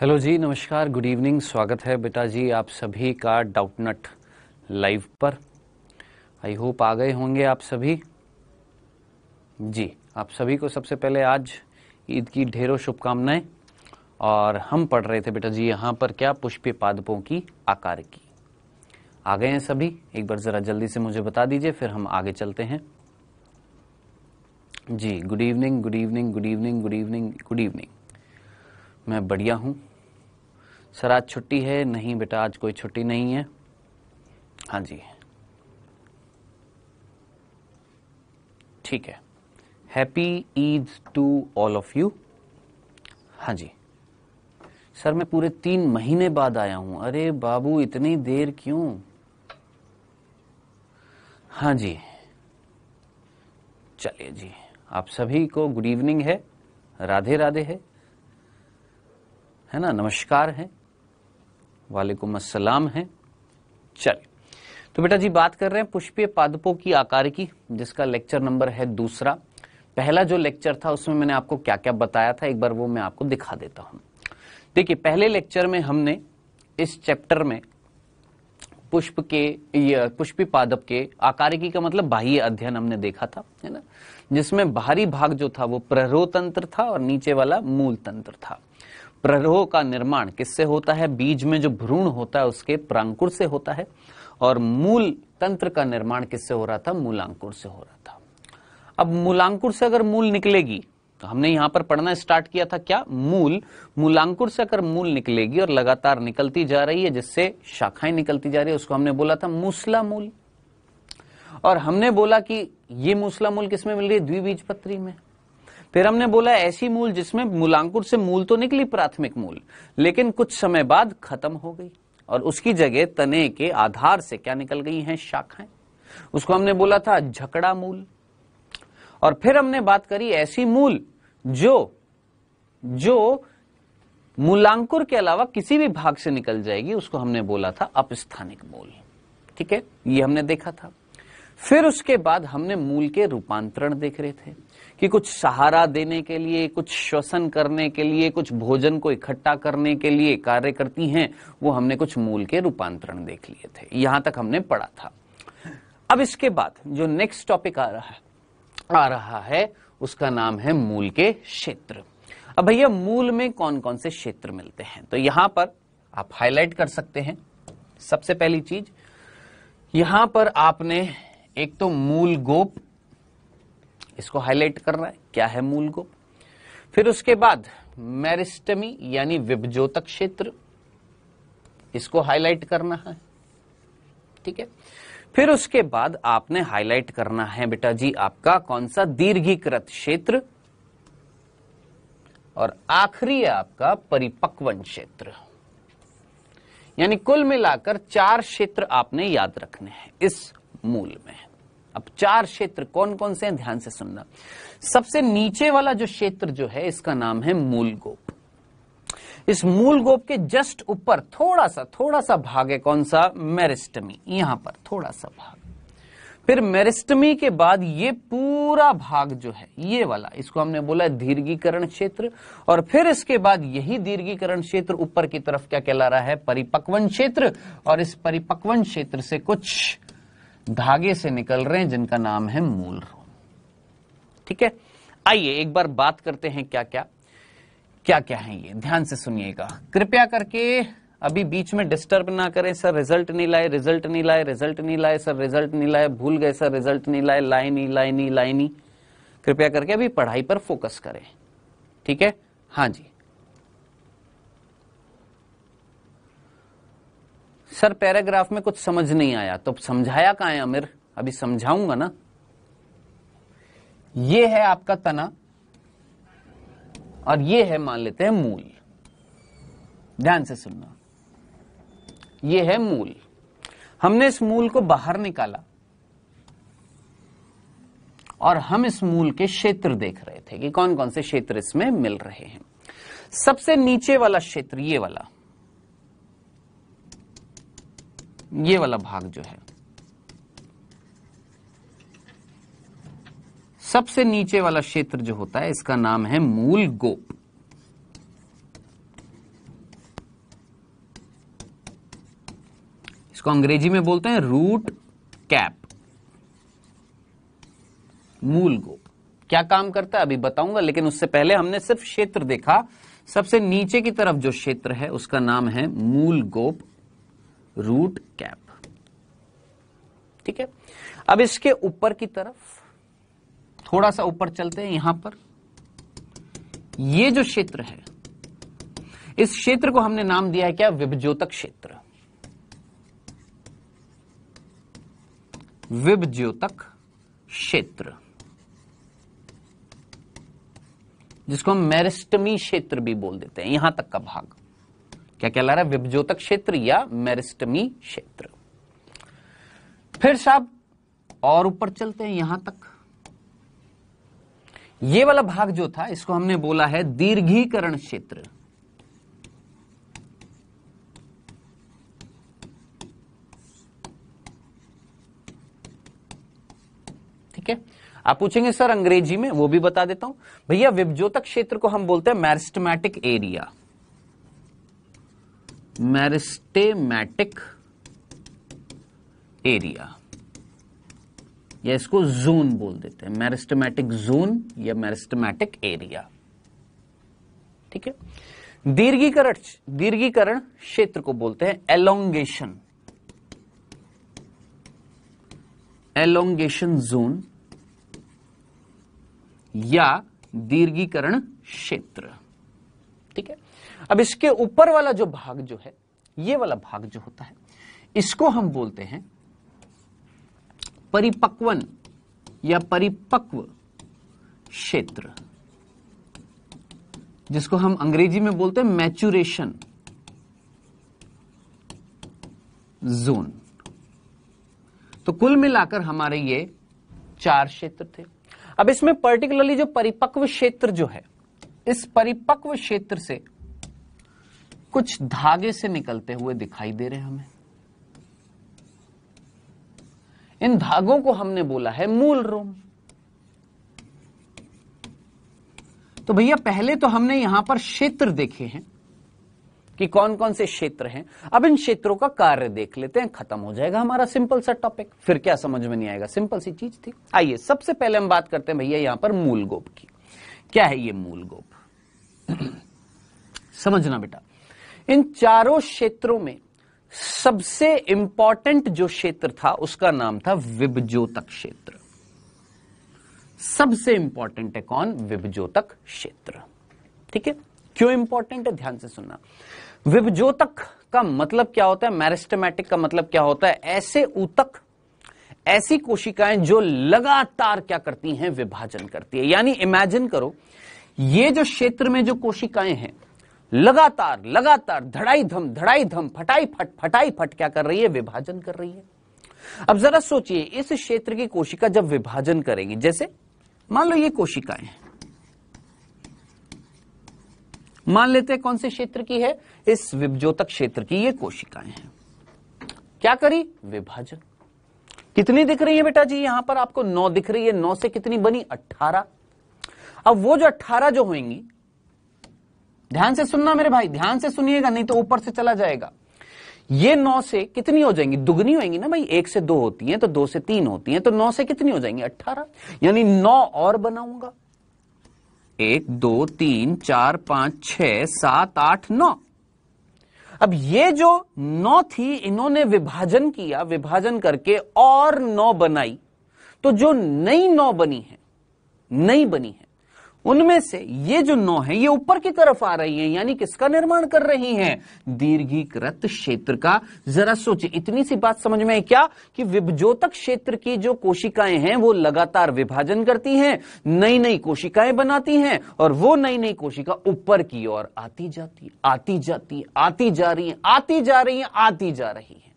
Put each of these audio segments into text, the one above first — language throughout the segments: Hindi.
हेलो जी नमस्कार गुड इवनिंग स्वागत है बेटा जी आप सभी का डाउटनट लाइव पर आई होप आ गए होंगे आप सभी जी आप सभी को सबसे पहले आज ईद की ढेरों शुभकामनाएं और हम पढ़ रहे थे बेटा जी यहाँ पर क्या पुष्प पादपों की आकार की आ गए हैं सभी एक बार ज़रा जल्दी से मुझे बता दीजिए फिर हम आगे चलते हैं जी good evening good evening good evening good evening good evening मैं बढ़िया हूँ सर आज छुट्टी है नहीं बेटा आज कोई छुट्टी नहीं है हाँ जी ठीक है happy Eid to all of you हाँ जी सर मैं पूरे तीन महीने बाद आया हूं अरे बाबू इतनी देर क्यों हाँ जी चलिए जी आप सभी को गुड इवनिंग है राधे राधे है है ना नमस्कार है वालेकुम असलम है चल तो बेटा जी बात कर रहे हैं पुष्पीय पादपों की आकार की जिसका लेक्चर नंबर है दूसरा पहला जो लेक्चर था उसमें मैंने आपको क्या क्या बताया था एक बार वो मैं आपको दिखा देता हूं देखिए पहले लेक्चर में हमने इस चैप्टर में पुष्प के पुष्पी पादप के आकारिकी का मतलब बाह्य अध्ययन हमने देखा था है ना जिसमें बाहरी भाग जो था वो प्ररोतंत्र था और नीचे वाला मूल तंत्र था प्ररोह का निर्माण किससे होता है बीज में जो भ्रूण होता है उसके प्रांकुर से होता है और मूल तंत्र का निर्माण किससे हो रहा था मूलांकुर से हो रहा था अब मूलांकुर से अगर मूल निकलेगी तो हमने यहां पर पढ़ना स्टार्ट किया था क्या मूल मूलांकुर से अगर मूल निकलेगी और लगातार निकलती जा रही है जिससे शाखाएं निकलती जा रही है उसको हमने बोला था मूसला मूल और हमने बोला कि ये मूसला मूल किसमें मिल रही है द्विबीज पत्री में फिर हमने बोला ऐसी मूल जिसमें मूलांकुर से मूल तो निकली प्राथमिक मूल लेकिन कुछ समय बाद खत्म हो गई और उसकी जगह तने के आधार से क्या निकल गई हैं शाखाएं उसको हमने बोला था झकड़ा मूल और फिर हमने बात करी ऐसी मूल जो जो मूलांकुर के अलावा किसी भी भाग से निकल जाएगी उसको हमने बोला था अपस्थानिक मूल ठीक है ये हमने देखा था फिर उसके बाद हमने मूल के रूपांतरण देख रहे थे कि कुछ सहारा देने के लिए कुछ श्वसन करने के लिए कुछ भोजन को इकट्ठा करने के लिए कार्य करती हैं वो हमने कुछ मूल के रूपांतरण देख लिए थे यहां तक हमने पढ़ा था अब इसके बाद जो नेक्स्ट टॉपिक आ रहा है आ रहा है उसका नाम है मूल के क्षेत्र अब भैया मूल में कौन कौन से क्षेत्र मिलते हैं तो यहां पर आप हाईलाइट कर सकते हैं सबसे पहली चीज यहां पर आपने एक तो मूल गोप इसको हाईलाइट करना है क्या है मूल को फिर उसके बाद मैरिस्टमी यानी विभजोतक क्षेत्र इसको हाईलाइट करना है ठीक है फिर उसके बाद आपने हाईलाइट करना है बेटा जी आपका कौन सा दीर्घीकृत क्षेत्र और आखिरी आपका परिपक्वन क्षेत्र यानी कुल मिलाकर चार क्षेत्र आपने याद रखने हैं इस मूल में अब चार क्षेत्र कौन कौन से हैं ध्यान से सुनना सबसे नीचे वाला जो क्षेत्र जो है इसका नाम है मूल गोप इस मूल गोप के जस्ट ऊपर थोड़ा सा थोड़ा सा भाग है कौन सा मेरिस्टमी यहां पर थोड़ा सा भाग फिर मेरिस्टमी के बाद ये पूरा भाग जो है ये वाला इसको हमने बोला दीर्घीकरण क्षेत्र और फिर इसके बाद यही दीर्घीकरण क्षेत्र ऊपर की तरफ क्या कहला रहा है परिपक्वन क्षेत्र और इस परिपक्वन क्षेत्र से कुछ धागे से निकल रहे हैं जिनका नाम है मूल रोम ठीक है आइए एक बार बात करते हैं क्या क्या क्या क्या है ये ध्यान से सुनिएगा कृपया करके अभी बीच में डिस्टर्ब ना करें सर रिजल्ट नहीं लाए रिजल्ट नहीं लाए रिजल्ट नहीं लाए सर रिजल्ट नहीं लाए भूल गए सर रिजल्ट नहीं लाए लाए नहीं लाए नहीं लाए नहीं कृपया करके अभी पढ़ाई पर फोकस करें ठीक है हाँ जी सर पैराग्राफ में कुछ समझ नहीं आया तो समझाया कहा है आमिर अभी समझाऊंगा ना ये है आपका तना और ये है मान लेते हैं मूल ध्यान से सुनना ये है मूल हमने इस मूल को बाहर निकाला और हम इस मूल के क्षेत्र देख रहे थे कि कौन कौन से क्षेत्र इसमें मिल रहे हैं सबसे नीचे वाला क्षेत्र ये वाला ये वाला भाग जो है सबसे नीचे वाला क्षेत्र जो होता है इसका नाम है मूल गोप इसको अंग्रेजी में बोलते हैं रूट कैप मूल गोप क्या काम करता है अभी बताऊंगा लेकिन उससे पहले हमने सिर्फ क्षेत्र देखा सबसे नीचे की तरफ जो क्षेत्र है उसका नाम है मूल गोप रूट कैप ठीक है अब इसके ऊपर की तरफ थोड़ा सा ऊपर चलते हैं यहां पर ये जो क्षेत्र है इस क्षेत्र को हमने नाम दिया है क्या विभज्योतक क्षेत्र विभज्योतक क्षेत्र जिसको हम मैरिस्टमी क्षेत्र भी बोल देते हैं यहां तक का भाग क्या कहला रहा है विभजोतक क्षेत्र या मेरिस्टमी क्षेत्र फिर साहब और ऊपर चलते हैं यहां तक ये वाला भाग जो था इसको हमने बोला है दीर्घीकरण क्षेत्र ठीक है आप पूछेंगे सर अंग्रेजी में वो भी बता देता हूं भैया विभजोतक क्षेत्र को हम बोलते हैं मैरिस्टमैटिक एरिया मैरिस्टेमैटिक एरिया या इसको जोन बोल देते हैं मैरिस्टेमैटिक जोन या मैरिस्टमैटिक एरिया ठीक है दीर्घीकरण दीर्घीकरण क्षेत्र को बोलते हैं एलोंगेशन एलोंगेशन जोन या दीर्घीकरण क्षेत्र अब इसके ऊपर वाला जो भाग जो है ये वाला भाग जो होता है इसको हम बोलते हैं परिपक्वन या परिपक्व क्षेत्र जिसको हम अंग्रेजी में बोलते हैं मैचुरेशन जोन तो कुल मिलाकर हमारे ये चार क्षेत्र थे अब इसमें पर्टिकुलरली जो परिपक्व क्षेत्र जो है इस परिपक्व क्षेत्र से कुछ धागे से निकलते हुए दिखाई दे रहे हमें इन धागों को हमने बोला है मूल रोम तो भैया पहले तो हमने यहां पर क्षेत्र देखे हैं कि कौन कौन से क्षेत्र हैं अब इन क्षेत्रों का कार्य देख लेते हैं खत्म हो जाएगा हमारा सिंपल सा टॉपिक फिर क्या समझ में नहीं आएगा सिंपल सी चीज थी आइए सबसे पहले हम बात करते हैं भैया यहां पर मूल गोप की क्या है ये मूल गोप समझना बेटा इन चारों क्षेत्रों में सबसे इंपॉर्टेंट जो क्षेत्र था उसका नाम था विभजोतक क्षेत्र सबसे इंपॉर्टेंट है कौन विभजोतक क्षेत्र ठीक है क्यों इंपॉर्टेंट है ध्यान से सुनना विभजोतक का मतलब क्या होता है मैरिस्टमैटिक का मतलब क्या होता है ऐसे ऊतक ऐसी कोशिकाएं जो लगातार क्या करती हैं विभाजन करती है यानी इमेजिन करो ये जो क्षेत्र में जो कोशिकाएं हैं लगातार लगातार धड़ाई धम धड़ाई धम फटाई फट फटाई फट क्या कर रही है विभाजन कर रही है अब जरा सोचिए इस क्षेत्र की कोशिका जब विभाजन करेगी जैसे मान लो ये कोशिकाएं मान लेते हैं कौन से क्षेत्र की है इस विभजोतक क्षेत्र की ये कोशिकाएं हैं क्या करी विभाजन कितनी दिख रही है बेटा जी यहां पर आपको नौ दिख रही है नौ से कितनी बनी अट्ठारह अब वो जो अट्ठारह जो होंगी ध्यान से सुनना मेरे भाई ध्यान से सुनिएगा नहीं तो ऊपर से चला जाएगा ये नौ से कितनी हो जाएंगी दुगनी होएंगी ना भाई एक से दो होती हैं तो दो से तीन होती हैं तो नौ से कितनी हो जाएंगी अट्ठारह यानी नौ और बनाऊंगा एक दो तीन चार पांच छ सात आठ नौ अब ये जो नौ थी इन्होंने विभाजन किया विभाजन करके और नौ बनाई तो जो नई नौ बनी है नई बनी है उनमें से ये जो नौ है ये ऊपर की तरफ आ रही है यानी किसका निर्माण कर रही है दीर्घीकृत क्षेत्र का जरा सोचिए इतनी सी बात समझ में है क्या कि विभजोतक क्षेत्र की जो कोशिकाएं हैं वो लगातार विभाजन करती हैं नई नई कोशिकाएं बनाती हैं और वो नई नई कोशिका ऊपर की ओर आती जाती आती जाती आती जा रही है आती जा रही है आती जा रही है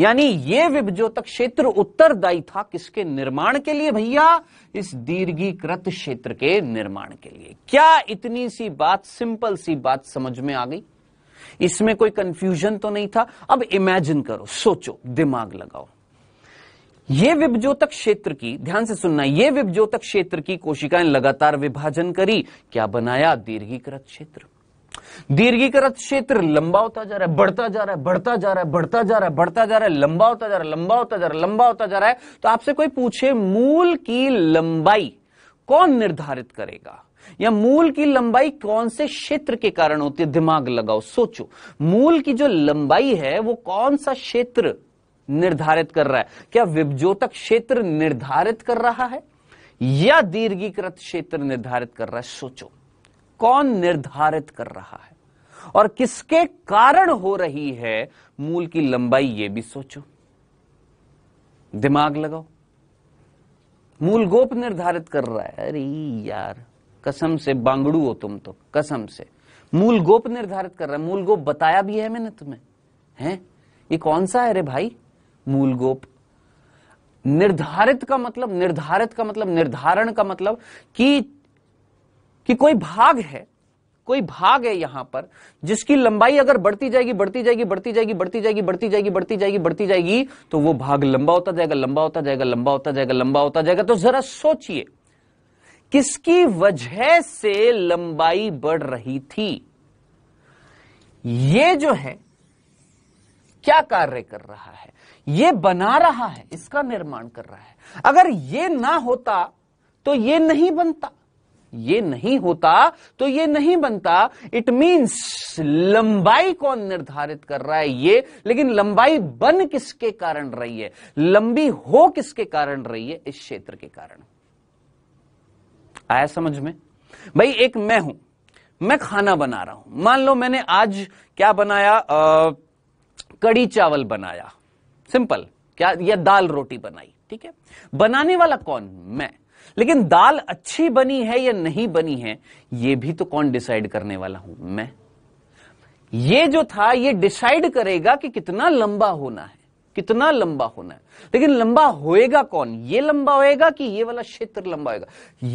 यानी ये विभजोतक क्षेत्र उत्तरदायी था किसके निर्माण के लिए भैया इस दीर्घीकृत क्षेत्र के निर्माण के लिए क्या इतनी सी बात सिंपल सी बात समझ में आ गई इसमें कोई कंफ्यूजन तो नहीं था अब इमेजिन करो सोचो दिमाग लगाओ ये विभजोतक क्षेत्र की ध्यान से सुनना ये विभजोतक क्षेत्र की कोशिकाएं लगातार विभाजन करी क्या बनाया दीर्घीकृत क्षेत्र दीर्घीकृत क्षेत्र लंबा होता जा रहा है बढ़ता जा रहा है बढ़ता जा रहा है बढ़ता जा रहा है बढ़ता जा रहा है लंबा होता जा रहा है लंबा होता जा रहा है लंबा होता जा रहा है तो आपसे कोई पूछे मूल की लंबाई कौन निर्धारित करेगा या मूल की लंबाई कौन से क्षेत्र के कारण होती है दिमाग लगाओ सोचो मूल की जो लंबाई है वो कौन सा क्षेत्र निर्धारित कर रहा है क्या विभजोतक क्षेत्र निर्धारित कर रहा है या दीर्घीकृत क्षेत्र निर्धारित कर रहा है सोचो कौन निर्धारित कर रहा है और किसके कारण हो रही है मूल की लंबाई ये भी सोचो दिमाग लगाओ मूल गोप निर्धारित कर रहा है अरे यार कसम से बांगड़ू हो तुम तो कसम से मूल गोप निर्धारित कर रहा है मूल गोप बताया भी है मैंने तुम्हें हैं ये कौन सा है अरे भाई मूल गोप निर्धारित का मतलब निर्धारित का मतलब निर्धारण का मतलब कि कि कोई भाग है कोई भाग है यहां पर जिसकी लंबाई अगर बढ़ती जाएगी बढ़ती जाएगी बढ़ती जाएगी बढ़ती जाएगी बढ़ती जाएगी बढ़ती जाएगी बढ़ती जाएगी तो वो भाग लंबा होता जाएगा लंबा होता जाएगा लंबा होता जाएगा लंबा होता जाएगा तो जरा सोचिए किसकी वजह से लंबाई बढ़ रही थी ये जो है क्या कार्य कर रहा है ये बना रहा है इसका निर्माण कर रहा है अगर ये ना होता तो ये नहीं बनता ये नहीं होता तो ये नहीं बनता इट मींस लंबाई कौन निर्धारित कर रहा है ये लेकिन लंबाई बन किसके कारण रही है लंबी हो किसके कारण रही है इस क्षेत्र के कारण आया समझ में भाई एक मैं हूं मैं खाना बना रहा हूं मान लो मैंने आज क्या बनाया आ, कड़ी चावल बनाया सिंपल क्या या दाल रोटी बनाई ठीक है बनाने वाला कौन मैं लेकिन दाल अच्छी बनी है या नहीं बनी है यह भी तो कौन डिसाइड करने वाला हूं मैं ये जो था ये डिसाइड करेगा कि कितना लंबा होना है कितना लंबा होना है लेकिन लंबा होएगा कौन ये लंबा होएगा कि ये वाला क्षेत्र लंबा होएगा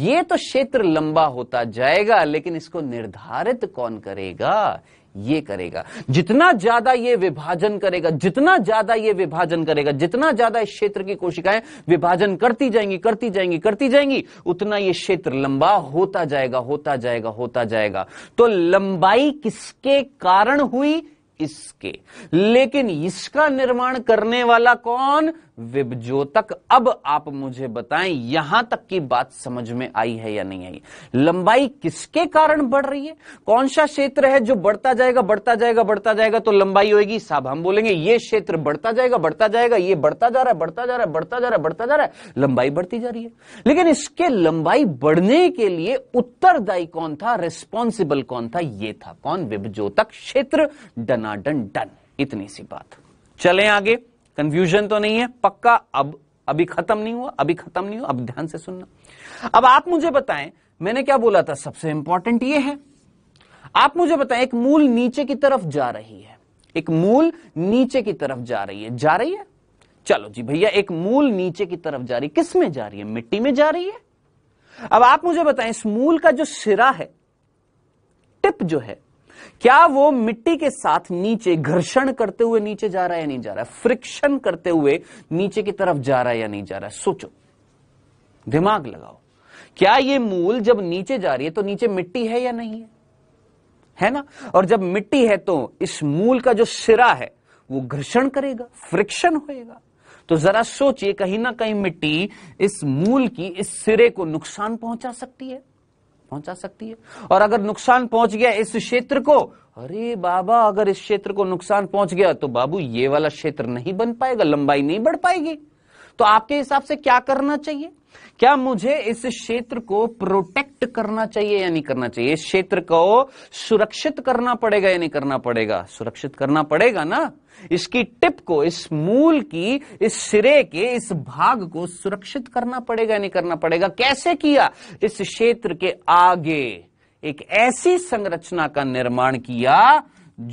ये तो क्षेत्र लंबा होता जाएगा लेकिन इसको निर्धारित कौन करेगा ये करेगा जितना ज्यादा ये विभाजन करेगा जितना ज्यादा ये विभाजन करेगा जितना ज्यादा इस क्षेत्र की कोशिकाएं विभाजन करती जाएंगी करती जाएंगी करती जाएंगी उतना ये क्षेत्र लंबा होता जाएगा होता जाएगा होता जाएगा तो लंबाई किसके कारण हुई इसके लेकिन इसका निर्माण करने वाला कौन विभजोतक अब आप मुझे बताएं यहां तक की बात समझ में आई है या नहीं आई लंबाई किसके कारण बढ़ रही है कौन सा क्षेत्र है जो बढ़ता जाएगा बढ़ता जाएगा बढ़ता जाएगा तो लंबाई होगी साहब हम बोलेंगे ये क्षेत्र बढ़ता जाएगा बढ़ता जाएगा ये बढ़ता जा रहा है बढ़ता जा रहा है बढ़ता जा रहा है बढ़ता जा रहा है लंबाई बढ़ती जा रही है लेकिन इसके लंबाई बढ़ने के लिए उत्तरदायी कौन था रिस्पॉन्सिबल कौन था यह था कौन विभजोतक क्षेत्र डनाडन डन इतनी सी बात चले आगे कंफ्यूजन तो नहीं है पक्का अब अभी खत्म नहीं हुआ अभी खत्म नहीं हुआ अब ध्यान से सुनना अब आप मुझे बताएं मैंने क्या बोला था सबसे इंपॉर्टेंट ये है आप मुझे बताएं एक मूल नीचे की तरफ जा रही है एक मूल नीचे की तरफ जा रही है जा रही है चलो जी भैया एक मूल नीचे की तरफ जा रही है किस में जा रही है मिट्टी में जा रही है अब आप मुझे बताएं इस मूल का जो सिरा है टिप जो है क्या वो मिट्टी के साथ नीचे घर्षण करते हुए नीचे जा रहा है या नहीं जा रहा है फ्रिक्शन करते हुए नीचे की तरफ जा रहा है या नहीं जा रहा है सोचो दिमाग लगाओ क्या ये मूल जब नीचे जा रही है तो नीचे मिट्टी है या नहीं है है ना और जब मिट्टी है तो इस मूल का जो सिरा है वो घर्षण करेगा फ्रिक्शन होएगा तो जरा सोचिए कहीं ना कहीं मिट्टी इस मूल की इस सिरे को नुकसान पहुंचा सकती है पहुंचा सकती है और अगर नुकसान पहुंच गया इस क्षेत्र को अरे बाबा अगर इस क्षेत्र को नुकसान पहुंच गया तो बाबू ये वाला क्षेत्र नहीं बन पाएगा लंबाई नहीं बढ़ पाएगी तो आपके हिसाब से क्या करना चाहिए क्या मुझे इस क्षेत्र को प्रोटेक्ट करना चाहिए या नहीं करना चाहिए इस क्षेत्र को सुरक्षित करना पड़ेगा या नहीं करना पड़ेगा सुरक्षित करना पड़ेगा ना इसकी टिप को इस मूल की इस सिरे के इस भाग को सुरक्षित करना पड़ेगा या नहीं करना पड़ेगा कैसे किया इस क्षेत्र के आगे एक ऐसी संरचना का निर्माण किया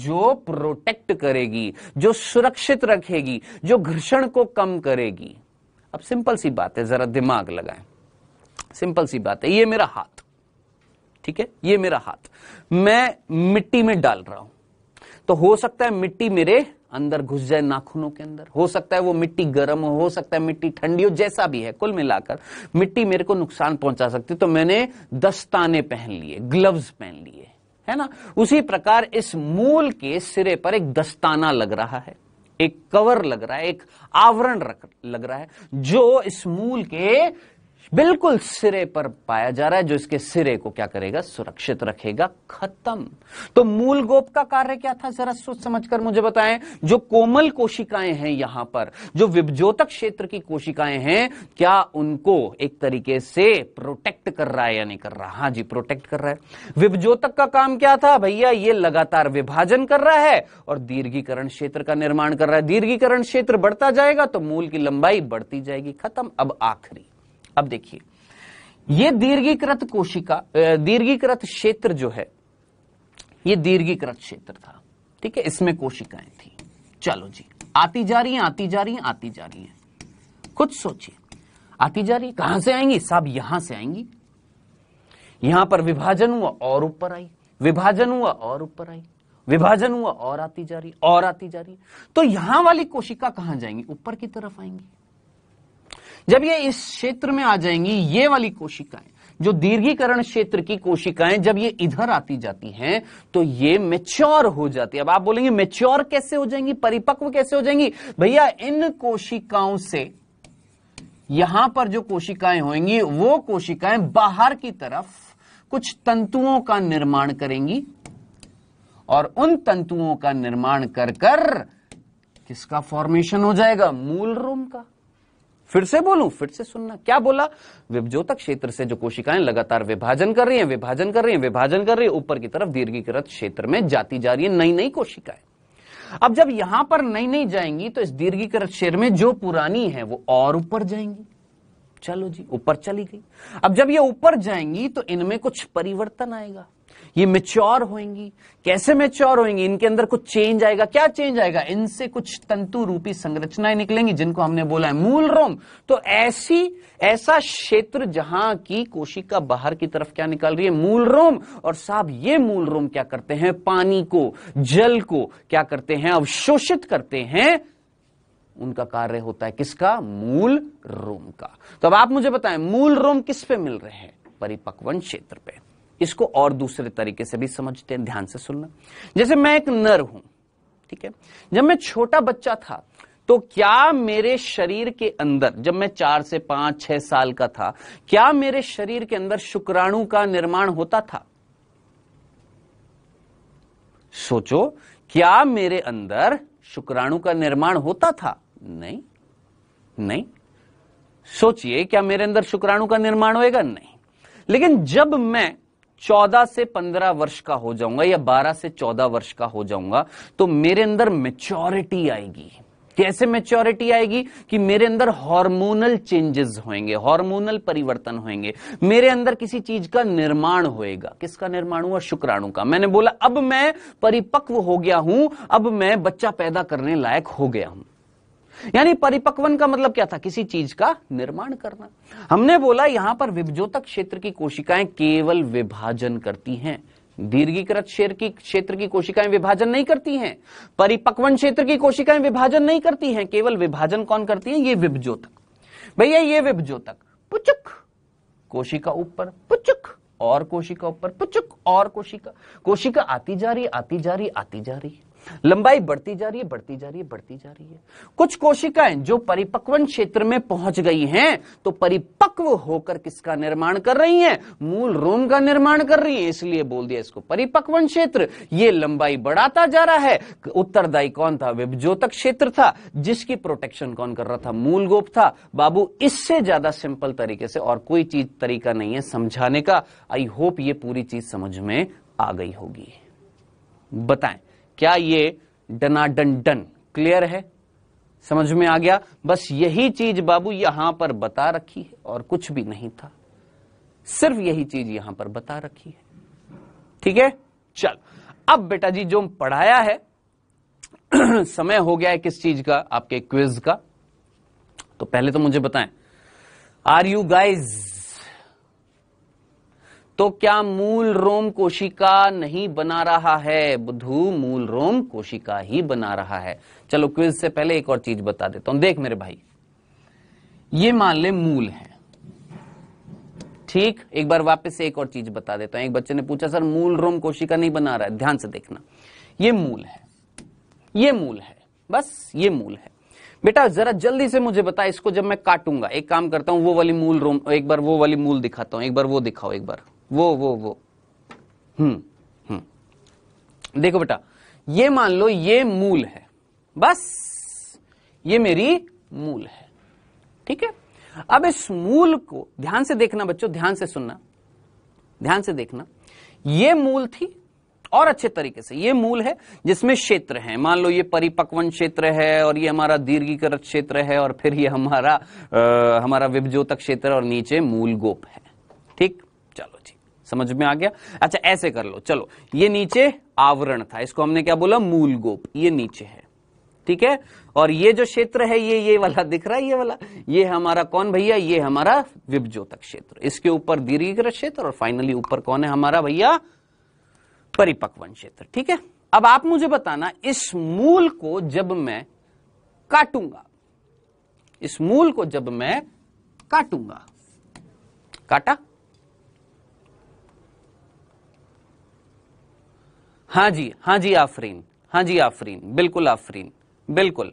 जो प्रोटेक्ट करेगी जो सुरक्षित रखेगी जो घर्षण को कम करेगी अब सिंपल सी बात है जरा दिमाग लगाएं सिंपल सी बात है ये मेरा हाथ ठीक है ये मेरा हाथ मैं मिट्टी में डाल रहा हूं तो हो सकता है मिट्टी मेरे अंदर घुस जाए नाखूनों के अंदर हो सकता है वो मिट्टी गर्म हो हो सकता है मिट्टी ठंडी हो जैसा भी है कुल मिलाकर मिट्टी मेरे को नुकसान पहुंचा सकती तो मैंने दस्ताने पहन लिए ग्लव्स पहन लिए है ना उसी प्रकार इस मूल के सिरे पर एक दस्ताना लग रहा है एक कवर लग रहा है एक आवरण लग रहा है जो इस मूल के बिल्कुल सिरे पर पाया जा रहा है जो इसके सिरे को क्या करेगा सुरक्षित रखेगा खत्म तो मूल गोप का कार्य क्या था जरा सोच समझकर मुझे बताएं जो कोमल कोशिकाएं हैं यहां पर जो विभजोतक क्षेत्र की कोशिकाएं हैं क्या उनको एक तरीके से प्रोटेक्ट कर रहा है या नहीं कर रहा हाँ जी प्रोटेक्ट कर रहा है विभजोतक का काम क्या था भैया ये लगातार विभाजन कर रहा है और दीर्घीकरण क्षेत्र का निर्माण कर रहा है दीर्घीकरण क्षेत्र बढ़ता जाएगा तो मूल की लंबाई बढ़ती जाएगी खत्म अब आखिरी अब देखिए यह दीर्घीकृत कोशिका दीर्घीकृत क्षेत्र जो है यह दीर्घीकृत क्षेत्र था ठीक है इसमें कोशिकाएं थी चलो जी आती जा रही है आती जा रही है आती जा रही है कुछ सोचिए आती जा रही है कहां से आएंगी साहब यहां से आएंगी यहां पर विभाजन हुआ और ऊपर आई विभाजन हुआ और ऊपर आई विभाजन हुआ और आती जा रही और आती जा रही तो यहां वाली कोशिका कहां जाएंगी ऊपर की तरफ आएंगी जब ये इस क्षेत्र में आ जाएंगी ये वाली कोशिकाएं जो दीर्घीकरण क्षेत्र की कोशिकाएं जब ये इधर आती जाती हैं तो ये मेच्योर हो जाती है अब आप बोलेंगे मेच्योर कैसे हो जाएंगी परिपक्व कैसे हो जाएंगी भैया इन कोशिकाओं से यहां पर जो कोशिकाएं होंगी वो कोशिकाएं बाहर की तरफ कुछ तंतुओं का निर्माण करेंगी और उन तंतुओं का निर्माण कर कर किसका फॉर्मेशन हो जाएगा मूल रोम का फिर से बोलू फिर से सुनना क्या बोला विभजोतक क्षेत्र से जो कोशिकाएं लगातार विभाजन कर रही हैं विभाजन कर रही हैं विभाजन कर रही है ऊपर की तरफ दीर्घीकृत क्षेत्र में जाती जा रही है नई नई कोशिकाएं अब जब यहां पर नई नई जाएंगी तो इस दीर्घीकृत क्षेत्र में जो पुरानी है वो और ऊपर जाएंगी चलो जी ऊपर चली गई अब जब ये ऊपर जाएंगी तो इनमें कुछ परिवर्तन आएगा ये मेच्योर होंगी कैसे मेच्योर होंगी इनके अंदर कुछ चेंज आएगा क्या चेंज आएगा इनसे कुछ तंतु रूपी संरचनाएं निकलेंगी जिनको हमने बोला है मूल रोम तो ऐसी ऐसा क्षेत्र जहां की कोशिका बाहर की तरफ क्या निकाल रही है मूल रोम और साहब ये मूल रोम क्या करते हैं पानी को जल को क्या करते हैं अवशोषित करते हैं उनका कार्य होता है किसका मूल रोम का तो अब आप मुझे बताएं मूल रोम किस पे मिल रहे हैं परिपक्वन क्षेत्र पे इसको और दूसरे तरीके से भी समझते हैं ध्यान से सुनना जैसे मैं एक नर हूं ठीक है जब मैं छोटा बच्चा था तो क्या मेरे शरीर के अंदर जब मैं चार से पांच छह साल का था क्या मेरे शरीर के अंदर शुक्राणु का निर्माण होता था सोचो क्या मेरे अंदर शुक्राणु का निर्माण होता था नहीं नहीं सोचिए क्या मेरे अंदर शुक्राणु का निर्माण होएगा नहीं लेकिन जब मैं चौदह से पंद्रह वर्ष का हो जाऊंगा या बारह से चौदह वर्ष का हो जाऊंगा तो मेरे अंदर मेच्योरिटी आएगी कैसे मेच्योरिटी आएगी कि मेरे अंदर हार्मोनल चेंजेस होंगे हार्मोनल परिवर्तन होंगे मेरे अंदर किसी चीज का निर्माण होएगा किसका निर्माण हुआ शुक्राणु का मैंने बोला अब मैं परिपक्व हो गया हूं अब मैं बच्चा पैदा करने लायक हो गया हूं यानी परिपक्वन का मतलब क्या था किसी चीज का निर्माण करना हमने बोला यहां पर विभजोतक क्षेत्र की कोशिकाएं केवल विभाजन करती हैं दीर्घीकृत क्षेत्र की क्षेत्र की कोशिकाएं विभाजन नहीं करती हैं परिपक्वन क्षेत्र की कोशिकाएं विभाजन नहीं करती हैं केवल विभाजन कौन करती है ये विभजोतक भैया ये विभजोतक पुचुक कोशिका ऊपर पुचुक और कोशिका ऊपर पुचुक और कोशिका कोशिका आती जा रही आती जा रही आती जा रही है लंबाई बढ़ती जा रही है बढ़ती जा रही है बढ़ती जा रही है कुछ कोशिकाएं जो परिपक्वन क्षेत्र में पहुंच गई हैं तो परिपक्व होकर किसका निर्माण कर रही हैं मूल रोम का निर्माण कर रही हैं इसलिए बोल दिया इसको परिपक्वन क्षेत्र ये लंबाई बढ़ाता जा रहा है उत्तरदायी कौन था विभजोतक क्षेत्र था जिसकी प्रोटेक्शन कौन कर रहा था मूल गोप था बाबू इससे ज्यादा सिंपल तरीके से और कोई चीज तरीका नहीं है समझाने का आई होप ये पूरी चीज समझ में आ गई होगी बताएं क्या ये डनाडनडन डन क्लियर है समझ में आ गया बस यही चीज बाबू यहां पर बता रखी है और कुछ भी नहीं था सिर्फ यही चीज यहां पर बता रखी है ठीक है चल अब बेटा जी जो पढ़ाया है समय हो गया है किस चीज का आपके क्विज का तो पहले तो मुझे बताएं आर यू गाइज तो क्या मूल रोम कोशिका नहीं बना रहा है बुधू मूल रोम कोशिका ही बना रहा है चलो क्विज से पहले एक और चीज बता देता हूं देख मेरे भाई ये मान ले मूल है ठीक एक बार वापस से एक और चीज बता देता हूं एक बच्चे ने पूछा सर मूल रोम कोशिका नहीं बना रहा है ध्यान से देखना ये मूल है ये मूल है बस ये मूल है बेटा जरा जल्दी से मुझे बता इसको जब मैं काटूंगा एक काम करता हूं वो वाली मूल रोम एक बार वो वाली मूल दिखाता हूं एक बार वो दिखाओ एक बार वो वो वो हम्म हम्म देखो बेटा ये मान लो ये मूल है बस ये मेरी मूल है ठीक है अब इस मूल को ध्यान से देखना बच्चों ध्यान से सुनना ध्यान से देखना ये मूल थी और अच्छे तरीके से ये मूल है जिसमें क्षेत्र है मान लो ये परिपक्वन क्षेत्र है और ये हमारा दीर्घीकृत क्षेत्र है और फिर ये हमारा आ, हमारा विभजोतक क्षेत्र और नीचे मूल गोप है ठीक चलो जी समझ में आ गया अच्छा ऐसे कर लो चलो ये नीचे आवरण था इसको हमने क्या बोला मूल गोप ये नीचे है ठीक है और ये जो क्षेत्र है ये ये वाला दिख रहा है ये वाला ये हमारा कौन भैया ये हमारा विभजोतक क्षेत्र इसके ऊपर दीर्घ क्षेत्र और फाइनली ऊपर कौन है हमारा भैया परिपक्वन क्षेत्र ठीक है अब आप मुझे बताना इस मूल को जब मैं काटूंगा इस मूल को जब मैं काटूंगा काटा हाँ जी हाँ जी आफरीन हाँ जी आफरीन बिल्कुल आफरीन बिल्कुल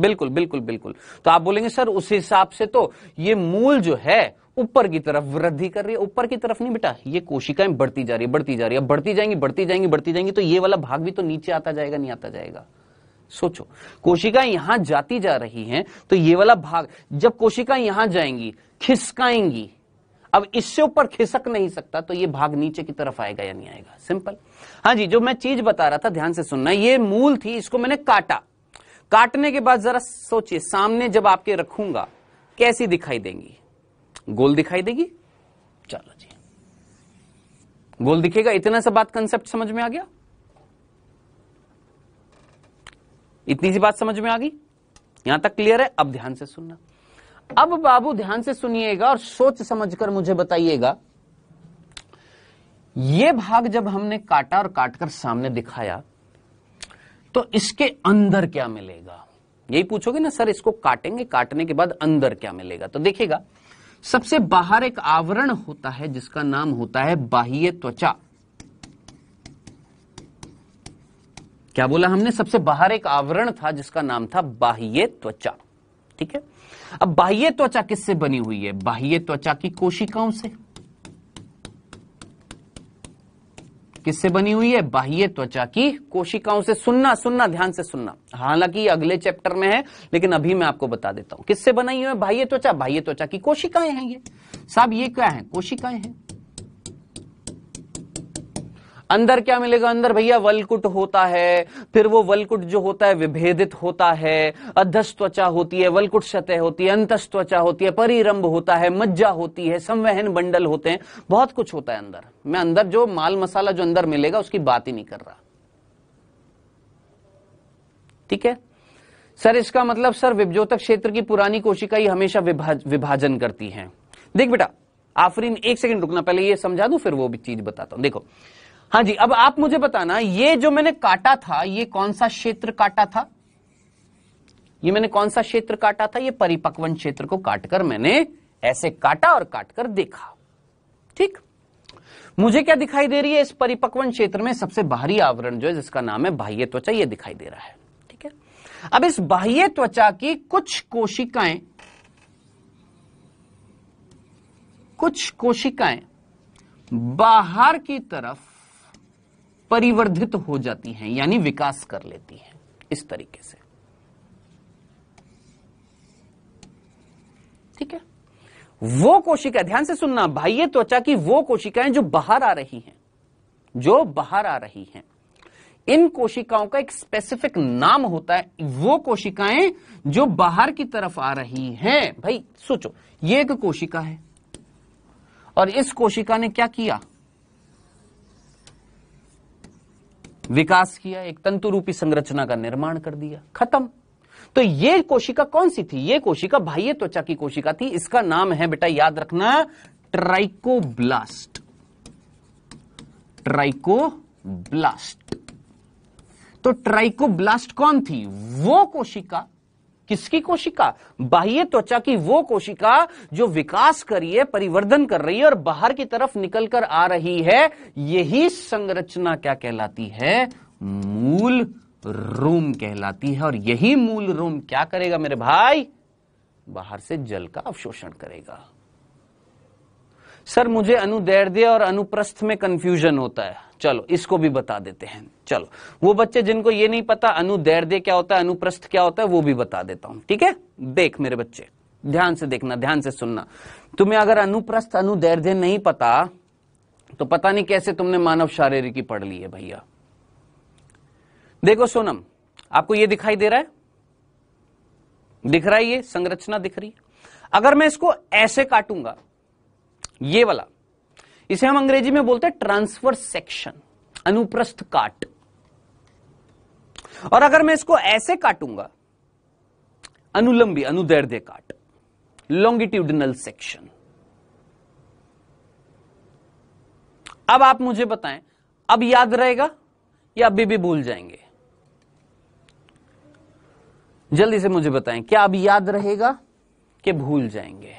बिल्कुल बिल्कुल बिल्कुल तो आप बोलेंगे सर उस हिसाब से तो ये मूल जो है ऊपर की तरफ वृद्धि कर रही है ऊपर की तरफ नहीं बेटा ये कोशिकाएं बढ़ती जा रही है बढ़ती जा रही है बढ़ती जाएंगी बढ़ती जाएंगी बढ़ती जाएंगी तो ये वाला भाग भी तो नीचे आता जाएगा नहीं आता जाएगा सोचो कोशिकाएं यहां जाती जा रही हैं तो ये वाला भाग जब कोशिकाएं यहां जाएंगी खिसकाएंगी अब इससे ऊपर खिसक नहीं सकता तो ये भाग नीचे की तरफ आएगा या नहीं आएगा सिंपल हाँ जी जो मैं चीज बता रहा था ध्यान से सुनना ये मूल थी इसको मैंने काटा काटने के बाद जरा सोचिए सामने जब आपके रखूंगा कैसी दिखाई देंगी गोल दिखाई देगी चलो जी गोल दिखेगा इतना सा बात कंसेप्ट समझ में आ गया इतनी सी बात समझ में आ गई यहां तक क्लियर है अब ध्यान से सुनना अब बाबू ध्यान से सुनिएगा और सोच समझकर मुझे बताइएगा ये भाग जब हमने काटा और काटकर सामने दिखाया तो इसके अंदर क्या मिलेगा यही पूछोगे ना सर इसको काटेंगे काटने के बाद अंदर क्या मिलेगा तो देखिएगा सबसे बाहर एक आवरण होता है जिसका नाम होता है बाह्य त्वचा क्या बोला हमने सबसे बाहर एक आवरण था जिसका नाम था बाह्य त्वचा ठीक है अब बाह्य त्वचा किससे बनी हुई है बाह्य त्वचा की कोशिकाओं से किससे बनी हुई है बाह्य त्वचा की कोशिकाओं से सुनना सुनना ध्यान से सुनना हालांकि अगले चैप्टर में है लेकिन अभी मैं आपको बता देता हूं किससे बनाई हुई है बाह्य त्वचा बाह्य त्वचा की कोशिकाएं हैं ये साहब ये क्या है कोशिकाएं हैं अंदर क्या मिलेगा अंदर भैया वलकुट होता है फिर वो वलकुट जो होता है विभेदित होता है अधस्त्वचा होती है वलकुट सतह होती है अंतस्त्वचा होती है परिरंभ होता है मज्जा होती है संवहन बंडल होते हैं बहुत कुछ होता है अंदर मैं अंदर जो माल मसाला जो अंदर मिलेगा उसकी बात ही नहीं कर रहा ठीक है सर इसका मतलब सर विभजोतक क्षेत्र की पुरानी ही हमेशा विभाज, विभाजन करती है देख बेटा आफरीन एक सेकंड रुकना पहले ये समझा दू फिर वो भी चीज बताता हूं देखो हाँ जी अब आप मुझे बताना ये जो मैंने काटा था ये कौन सा क्षेत्र काटा था ये मैंने कौन सा क्षेत्र काटा था ये परिपक्वन क्षेत्र को काटकर मैंने ऐसे काटा और काटकर देखा ठीक मुझे क्या दिखाई दे रही है इस परिपक्वन क्षेत्र में सबसे बाहरी आवरण जो है जिसका नाम है बाह्य त्वचा ये दिखाई दे रहा है ठीक है अब इस बाह्य त्वचा की कुछ कोशिकाएं कुछ कोशिकाएं बाहर की तरफ परिवर्धित हो जाती हैं यानी विकास कर लेती हैं इस तरीके से ठीक है वो कोशिका ध्यान से सुनना बाह्य त्वचा की वो कोशिकाएं जो बाहर आ रही हैं जो बाहर आ रही हैं इन कोशिकाओं का एक स्पेसिफिक नाम होता है वो कोशिकाएं जो बाहर की तरफ आ रही हैं भाई सोचो ये एक कोशिका है और इस कोशिका ने क्या किया विकास किया एक तंतु रूपी संरचना का निर्माण कर दिया खत्म तो ये कोशिका कौन सी थी ये कोशिका बाह्य त्वचा की कोशिका थी इसका नाम है बेटा याद रखना ट्राइकोब्लास्ट ट्राइकोब्लास्ट तो ट्राइकोब्लास्ट कौन थी वो कोशिका किसकी कोशिका बाह्य त्वचा की वो कोशिका जो विकास कर रही है परिवर्धन कर रही है और बाहर की तरफ निकल कर आ रही है यही संरचना क्या कहलाती है मूल रोम कहलाती है और यही मूल रोम क्या करेगा मेरे भाई बाहर से जल का अवशोषण करेगा सर मुझे अनुदैर्ध्य और अनुप्रस्थ में कंफ्यूजन होता है चलो इसको भी बता देते हैं चलो वो बच्चे जिनको ये नहीं पता अनुदैर्ध्य क्या होता है अनुप्रस्थ क्या होता है वो भी बता देता हूं ठीक है देख मेरे बच्चे ध्यान से देखना ध्यान से सुनना तुम्हें अगर अनुप्रस्थ अनुदैर्ध्य नहीं पता तो पता नहीं कैसे तुमने मानव शारीरिकी पढ़ ली है भैया देखो सोनम आपको ये दिखाई दे रहा है दिख रहा है ये संरचना दिख रही है अगर मैं इसको ऐसे काटूंगा ये वाला इसे हम अंग्रेजी में बोलते हैं ट्रांसफर सेक्शन अनुप्रस्थ काट और अगर मैं इसको ऐसे काटूंगा अनुलंबी अनुदैर्ध्य काट लॉन्गिट्यूडनल सेक्शन अब आप मुझे बताएं अब याद रहेगा या अभी भी भूल जाएंगे जल्दी से मुझे बताएं क्या अब याद रहेगा कि भूल जाएंगे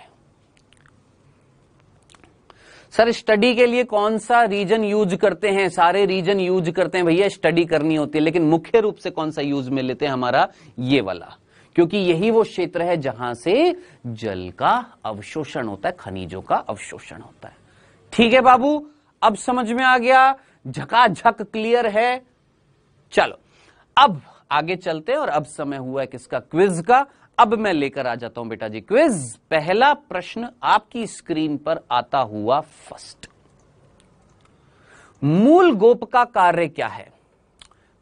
सर स्टडी के लिए कौन सा रीजन यूज करते हैं सारे रीजन यूज करते हैं भैया स्टडी करनी होती है लेकिन मुख्य रूप से कौन सा यूज में लेते हैं हमारा ये वाला क्योंकि यही वो क्षेत्र है जहां से जल का अवशोषण होता है खनिजों का अवशोषण होता है ठीक है बाबू अब समझ में आ गया झकाझक क्लियर है चलो अब आगे चलते हैं और अब समय हुआ है किसका क्विज का अब मैं लेकर आ जाता हूं बेटा जी क्विज पहला प्रश्न आपकी स्क्रीन पर आता हुआ फर्स्ट मूल गोप का कार्य क्या है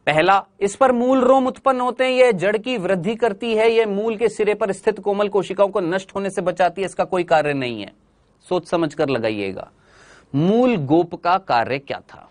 पहला इस पर मूल रोम उत्पन्न होते हैं यह जड़ की वृद्धि करती है यह मूल के सिरे पर स्थित कोमल कोशिकाओं को नष्ट होने से बचाती है इसका कोई कार्य नहीं है सोच समझ कर लगाइएगा मूल गोप का कार्य क्या था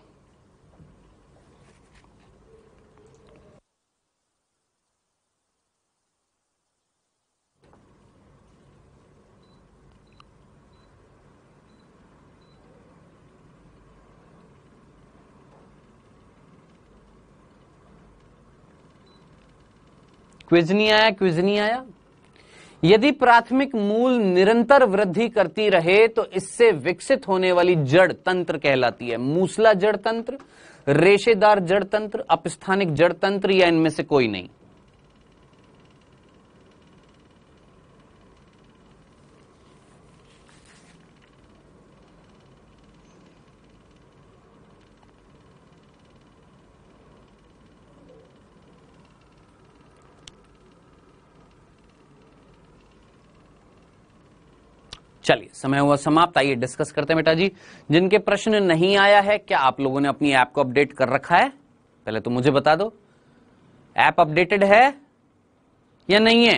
क्विज नहीं आया क्विज नहीं आया यदि प्राथमिक मूल निरंतर वृद्धि करती रहे तो इससे विकसित होने वाली जड़ तंत्र कहलाती है मूसला जड़ तंत्र रेशेदार जड़ तंत्र अपस्थानिक जड़ तंत्र या इनमें से कोई नहीं चलिए समय हुआ समाप्त आइए डिस्कस करते हैं बेटा जी जिनके प्रश्न नहीं आया है क्या आप लोगों ने अपनी ऐप को अपडेट कर रखा है पहले तो मुझे बता दो ऐप अपडेटेड है या नहीं है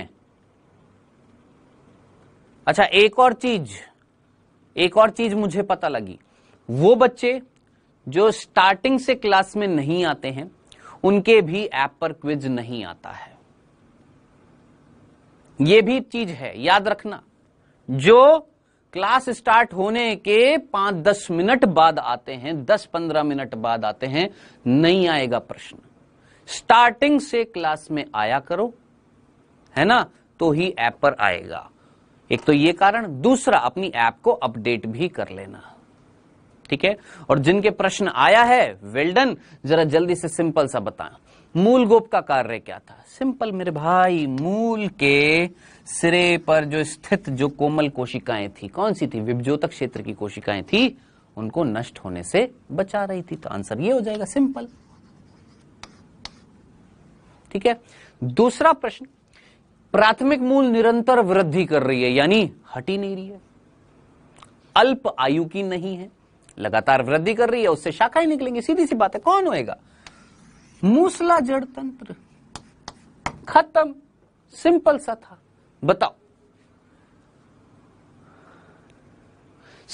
अच्छा एक और चीज एक और चीज मुझे पता लगी वो बच्चे जो स्टार्टिंग से क्लास में नहीं आते हैं उनके भी ऐप पर क्विज नहीं आता है यह भी चीज है याद रखना जो क्लास स्टार्ट होने के पांच दस मिनट बाद आते हैं दस पंद्रह मिनट बाद आते हैं नहीं आएगा प्रश्न स्टार्टिंग से क्लास में आया करो है ना तो ही ऐप पर आएगा एक तो ये कारण दूसरा अपनी ऐप को अपडेट भी कर लेना ठीक है और जिनके प्रश्न आया है वेल्डन जरा जल्दी से सिंपल सा बताएं मूल गोप का कार्य क्या था सिंपल मेरे भाई मूल के सिरे पर जो स्थित जो कोमल कोशिकाएं थी कौन सी थी विभजोतक क्षेत्र की कोशिकाएं थी उनको नष्ट होने से बचा रही थी तो आंसर ये हो जाएगा सिंपल ठीक है दूसरा प्रश्न प्राथमिक मूल निरंतर वृद्धि कर रही है यानी हटी नहीं रही है अल्प आयु की नहीं है लगातार वृद्धि कर रही है उससे शाखाएं निकलेंगी सीधी सी बात है कौन होएगा मूसला जड़ तंत्र खत्म सिंपल सा था बताओ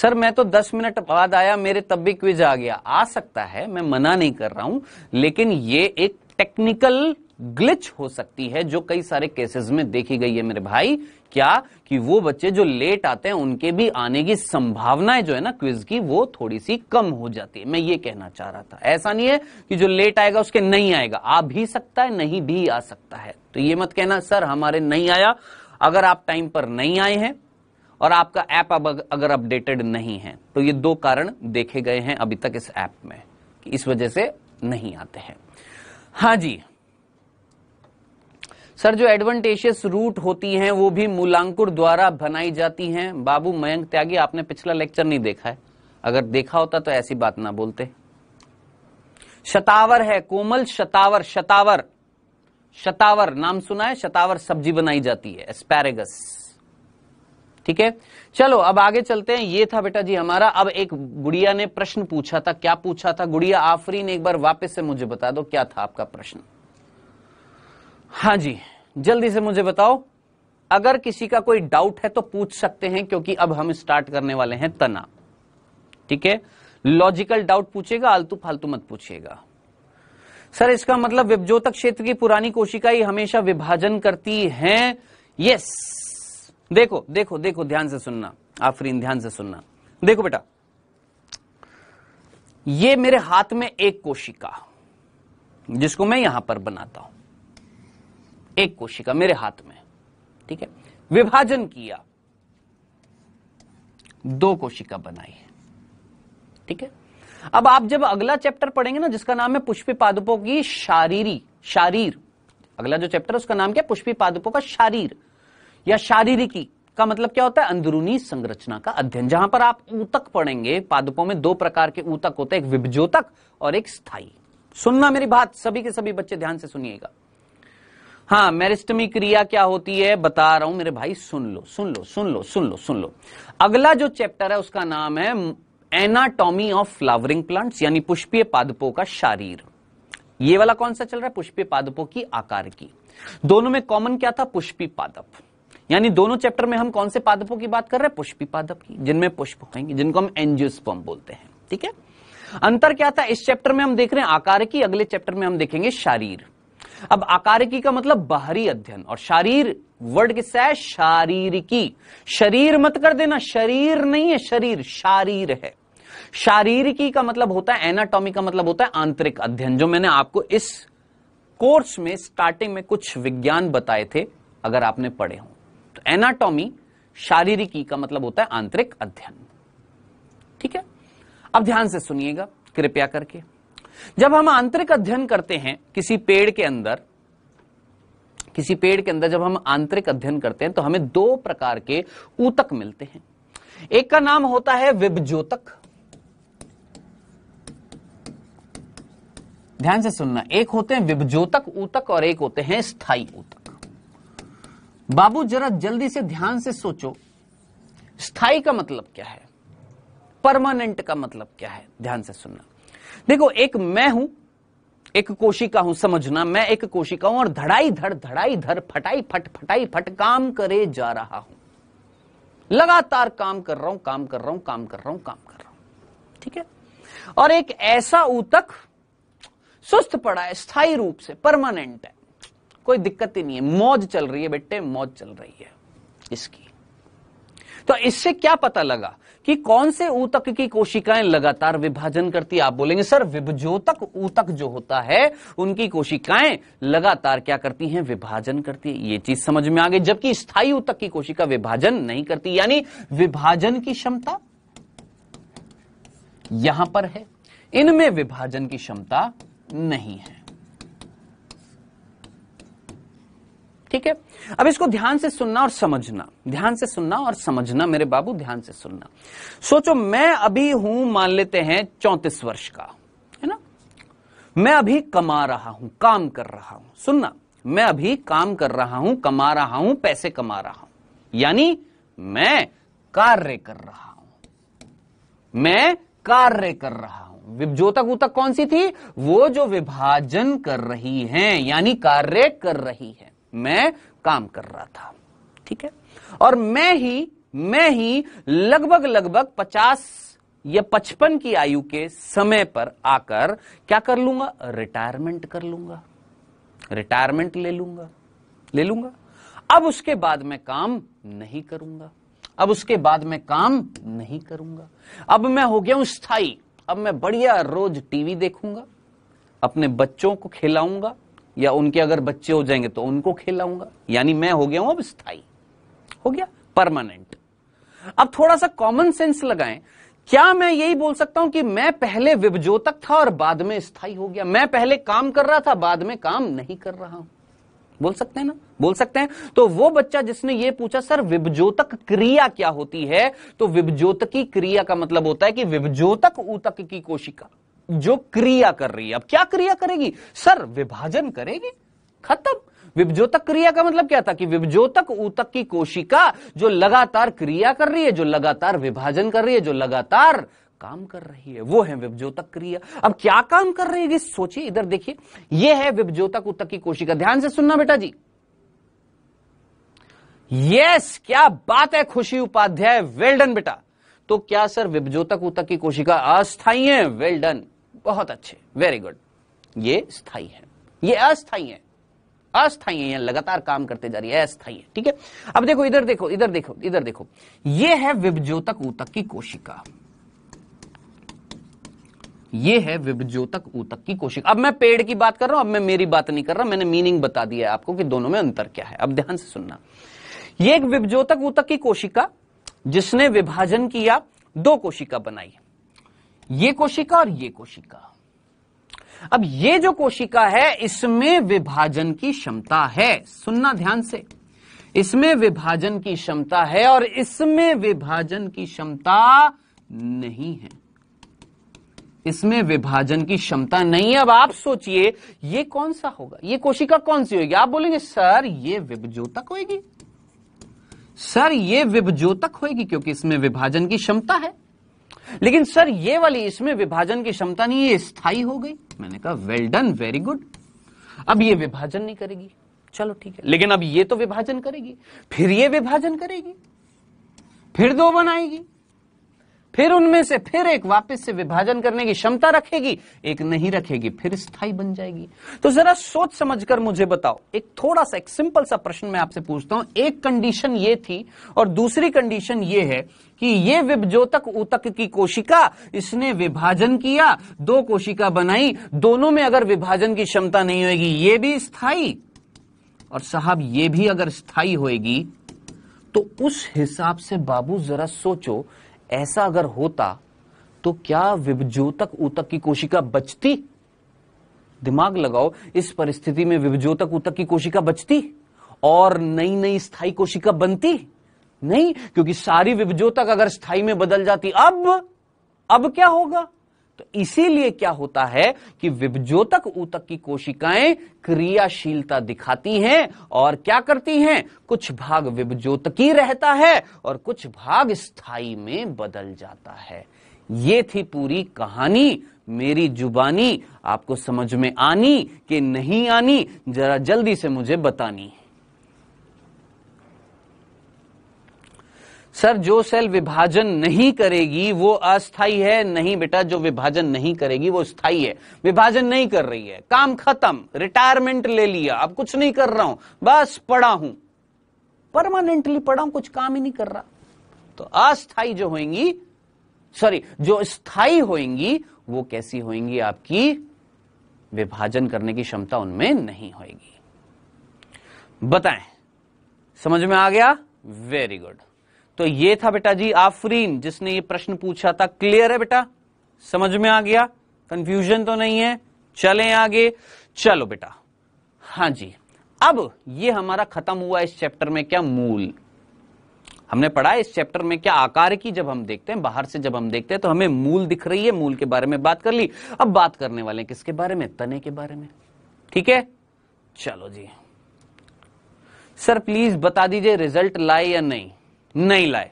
सर मैं तो 10 मिनट बाद आया मेरे तब भी क्विज आ गया आ सकता है मैं मना नहीं कर रहा हूं लेकिन ये एक टेक्निकल ग्लिच हो सकती है जो कई सारे केसेस में देखी गई है मेरे भाई क्या कि वो बच्चे जो लेट आते हैं उनके भी आने की संभावनाएं जो है ना क्विज की वो थोड़ी सी कम हो जाती है मैं ये कहना चाह रहा था ऐसा नहीं है कि जो लेट आएगा उसके नहीं आएगा आ भी सकता है नहीं भी आ सकता है तो ये मत कहना सर हमारे नहीं आया अगर आप टाइम पर नहीं आए हैं और आपका ऐप अब अगर अपडेटेड नहीं है तो ये दो कारण देखे गए हैं अभी तक इस ऐप में कि इस वजह से नहीं आते हैं हाँ जी सर जो एडवांटेजियस रूट होती हैं वो भी मूलांकुर द्वारा बनाई जाती हैं बाबू मयंक त्यागी आपने पिछला लेक्चर नहीं देखा है अगर देखा होता तो ऐसी बात ना बोलते शतावर है कोमल शतावर शतावर शतावर नाम सुना है शतावर सब्जी बनाई जाती है एस्पैरेगस ठीक है चलो अब आगे चलते हैं ये था बेटा जी हमारा अब एक गुड़िया ने प्रश्न पूछा था क्या पूछा था गुड़िया आफरीन एक बार वापस से मुझे बता दो क्या था आपका प्रश्न हाँ जी जल्दी से मुझे बताओ अगर किसी का कोई डाउट है तो पूछ सकते हैं क्योंकि अब हम स्टार्ट करने वाले हैं तना ठीक है लॉजिकल डाउट पूछेगा आलतू फालतू मत पूछिएगा सर इसका मतलब विभजोतक क्षेत्र की पुरानी कोशिकाएं हमेशा विभाजन करती हैं यस देखो देखो देखो ध्यान से सुनना आफरीन ध्यान से सुनना देखो बेटा ये मेरे हाथ में एक कोशिका जिसको मैं यहां पर बनाता हूं एक कोशिका मेरे हाथ में ठीक है विभाजन किया दो कोशिका बनाई ठीक है अब आप जब अगला चैप्टर पढ़ेंगे ना जिसका नाम है पुष्पी पादुपों की शारीरी शारीर अगला जो चैप्टर उसका नाम क्या पुष्पी पादुपों का शारीर या शारीरिकी का मतलब क्या होता है अंदरूनी संरचना का अध्ययन जहां पर आप ऊतक पढ़ेंगे पादुपों में दो प्रकार के ऊतक होते हैं एक विभज्योतक और एक स्थाई सुनना मेरी बात सभी के सभी बच्चे ध्यान से सुनिएगा हाँ मेरिस्टमी क्रिया क्या होती है बता रहा हूं मेरे भाई सुन लो सुन लो सुन लो सुन लो सुन लो अगला जो चैप्टर है उसका नाम है एनाटॉमी ऑफ फ्लावरिंग प्लांट्स यानी पुष्पीय पादपों का शारीर ये वाला कौन सा चल रहा है पुष्पीय पादपों की आकार की दोनों में कॉमन क्या था पुष्पी पादप यानी दोनों चैप्टर में हम कौन से पादपों की बात कर रहे हैं पुष्पी पादप की जिनमें पुष्प कहेंगे जिनको हम एंजियोस्पर्म बोलते हैं ठीक है अंतर क्या था इस चैप्टर में हम देख रहे हैं आकार की अगले चैप्टर में हम देखेंगे शारीर अब आकार की का मतलब बाहरी अध्ययन और शारीर वर्ड किससे है शारीरिकी शरीर मत कर देना शरीर नहीं है शरीर शारीर है शारीरिकी का मतलब होता है एनाटॉमी का मतलब होता है आंतरिक अध्ययन जो मैंने आपको इस कोर्स में स्टार्टिंग में कुछ विज्ञान बताए थे अगर आपने पढ़े हो तो एनाटॉमी शारीरिकी का मतलब होता है आंतरिक अध्ययन ठीक है अब ध्यान से सुनिएगा कृपया करके जब हम आंतरिक अध्ययन करते हैं किसी पेड़ के अंदर किसी पेड़ के अंदर जब हम आंतरिक अध्ययन करते हैं तो हमें दो प्रकार के ऊतक मिलते हैं एक का नाम होता है विभज्योतक ध्यान से सुनना एक होते हैं विभजोतक ऊतक और एक होते हैं स्थाई ऊतक बाबू जरा जल्दी से ध्यान से सोचो स्थाई का मतलब क्या है परमानेंट का मतलब क्या है ध्यान से सुनना देखो एक मैं हूं एक कोशिका हूं समझना मैं एक कोशिका हूं और धड़ाई धड़ धड़ाई धड़ फटाई फट फटाई फट काम करे जा रहा हूं लगातार काम कर रहा हूं काम कर रहा हूं काम कर रहा हूं काम कर रहा हूं ठीक है और एक ऐसा ऊतक सुस्त पड़ा है स्थायी रूप से परमानेंट है कोई दिक्कत ही नहीं है मौज चल रही है बेटे मौज चल रही है इसकी तो इससे क्या पता लगा कि कौन से ऊतक की कोशिकाएं लगातार विभाजन करती आप बोलेंगे सर विभजोतक ऊतक जो होता है उनकी कोशिकाएं लगातार क्या करती हैं विभाजन करती है ये चीज समझ में आ गई जबकि स्थायी ऊतक की कोशिका विभाजन नहीं करती यानी विभाजन की क्षमता यहां पर है इनमें विभाजन की क्षमता नहीं है ठीक है अब इसको ध्यान से सुनना और समझना ध्यान से सुनना और समझना मेरे बाबू ध्यान से सुनना सोचो मैं अभी हूं मान लेते हैं चौंतीस वर्ष का है ना मैं अभी कमा रहा हूं काम कर रहा हूं सुनना मैं अभी काम कर रहा हूं कमा रहा हूं पैसे कमा रहा हूं यानी मैं कार्य कर रहा हूं मैं कार्य कर रहा हूं विभजोतक ऊतक कौन सी थी वो जो विभाजन कर रही हैं यानी कार्य कर रही है मैं काम कर रहा था ठीक है और मैं ही मैं ही लगभग लगभग 50 या 55 की आयु के समय पर आकर क्या कर लूंगा रिटायरमेंट कर लूंगा रिटायरमेंट ले लूंगा ले लूंगा अब उसके बाद मैं काम नहीं करूंगा अब उसके बाद मैं काम नहीं करूंगा अब मैं हो गया हूं स्थाई अब मैं बढ़िया रोज टीवी देखूंगा अपने बच्चों को खिलाऊंगा या उनके अगर बच्चे हो जाएंगे तो उनको खिलाऊंगा यानी मैं हो गया हूं अब स्थाई हो गया परमानेंट अब थोड़ा सा कॉमन सेंस लगाएं क्या मैं यही बोल सकता हूं कि मैं पहले विभजोतक था और बाद में स्थाई हो गया मैं पहले काम कर रहा था बाद में काम नहीं कर रहा हूं बोल सकते हैं ना बोल सकते हैं तो वो बच्चा जिसने ये पूछा सर विभजोतक क्रिया क्या होती है तो विभजोतकी क्रिया का मतलब होता है कि विभजोतक ऊतक की कोशिका जो क्रिया कर रही है अब क्या क्रिया करेगी सर विभाजन करेगी खत्म विभजोतक क्रिया का मतलब क्या था कि विभजोतक ऊतक की कोशिका जो लगातार क्रिया कर रही है जो लगातार विभाजन कर रही है जो लगातार काम कर रही है वो है विभज्योतक क्रिया अब क्या काम कर रही है सोचिए इधर देखिए ये है विभज्योतक उत्तक की कोशिका ध्यान से सुनना बेटा जी यस क्या बात है खुशी उपाध्याय वेल्डन बेटा तो क्या सर विभज्योतक उत्तक की कोशिका अस्थाई है वेल्डन बहुत अच्छे वेरी गुड ये स्थाई है ये अस्थाई है अस्थाई है लगातार काम करते जा रही है अस्थाई है ठीक है अब देखो इधर देखो इधर देखो इधर देखो ये है विभज्योतक ऊतक की कोशिका ये है विभज्योतक ऊतक की कोशिका अब मैं पेड़ की बात कर रहा हूं अब मैं मेरी बात नहीं कर रहा मैंने मीनिंग बता दिया आपको कि दोनों में अंतर क्या है अब ध्यान से सुनना ये एक विभज्योतक ऊतक की कोशिका जिसने विभाजन किया दो कोशिका बनाई ये कोशिका और ये कोशिका अब ये जो कोशिका है इसमें विभाजन की क्षमता है सुनना ध्यान से इसमें विभाजन की क्षमता है और इसमें विभाजन की क्षमता नहीं है इसमें विभाजन की क्षमता नहीं है अब आप सोचिए ये कौन सा होगा ये कोशिका कौन सी होगी आप बोलेंगे सर ये विभजोतक होगी सर ये विभजोतक होगी क्योंकि इसमें विभाजन की क्षमता है लेकिन सर ये वाली इसमें विभाजन की क्षमता नहीं ये स्थायी हो गई मैंने कहा वेल डन वेरी गुड अब ये विभाजन नहीं करेगी चलो ठीक है लेकिन अब ये तो विभाजन करेगी फिर ये विभाजन करेगी फिर दो बनाएगी फिर उनमें से फिर एक वापस से विभाजन करने की क्षमता रखेगी एक नहीं रखेगी फिर स्थाई बन जाएगी तो जरा सोच समझकर मुझे बताओ एक थोड़ा सा एक सिंपल सा प्रश्न मैं आपसे पूछता हूं एक कंडीशन ये थी और दूसरी कंडीशन ये है कि ये विभजोतक ऊतक की कोशिका इसने विभाजन किया दो कोशिका बनाई दोनों में अगर विभाजन की क्षमता नहीं होगी ये भी स्थायी और साहब ये भी अगर स्थायी होगी तो उस हिसाब से बाबू जरा सोचो ऐसा अगर होता तो क्या विभज्योतक ऊतक की कोशिका बचती दिमाग लगाओ इस परिस्थिति में विभज्योतक ऊतक की कोशिका बचती और नई नई स्थाई कोशिका बनती नहीं क्योंकि सारी विभज्योतक अगर स्थाई में बदल जाती अब अब क्या होगा तो इसीलिए क्या होता है कि विभजोतक ऊतक की कोशिकाएं क्रियाशीलता दिखाती हैं और क्या करती हैं कुछ भाग विभजोतकी रहता है और कुछ भाग स्थाई में बदल जाता है ये थी पूरी कहानी मेरी जुबानी आपको समझ में आनी कि नहीं आनी जरा जल्दी से मुझे बतानी है सर जो सेल विभाजन नहीं करेगी वो अस्थाई है नहीं बेटा जो विभाजन नहीं करेगी वो स्थाई है विभाजन नहीं कर रही है काम खत्म रिटायरमेंट ले लिया अब कुछ नहीं कर रहा हूं बस पड़ा हूं परमानेंटली पड़ा हूं कुछ काम ही नहीं कर रहा तो अस्थाई जो होगी सॉरी जो स्थाई होगी वो कैसी होगी आपकी विभाजन करने की क्षमता उनमें नहीं होगी बताएं समझ में आ गया वेरी गुड तो ये था बेटा जी आफरीन जिसने ये प्रश्न पूछा था क्लियर है बेटा समझ में आ गया कंफ्यूजन तो नहीं है चले आगे चलो बेटा हाँ जी अब ये हमारा खत्म हुआ इस चैप्टर में क्या मूल हमने पढ़ा इस चैप्टर में क्या आकार की जब हम देखते हैं बाहर से जब हम देखते हैं तो हमें मूल दिख रही है मूल के बारे में बात कर ली अब बात करने वाले हैं किसके बारे में तने के बारे में ठीक है चलो जी सर प्लीज बता दीजिए रिजल्ट लाए या नहीं नहीं लाए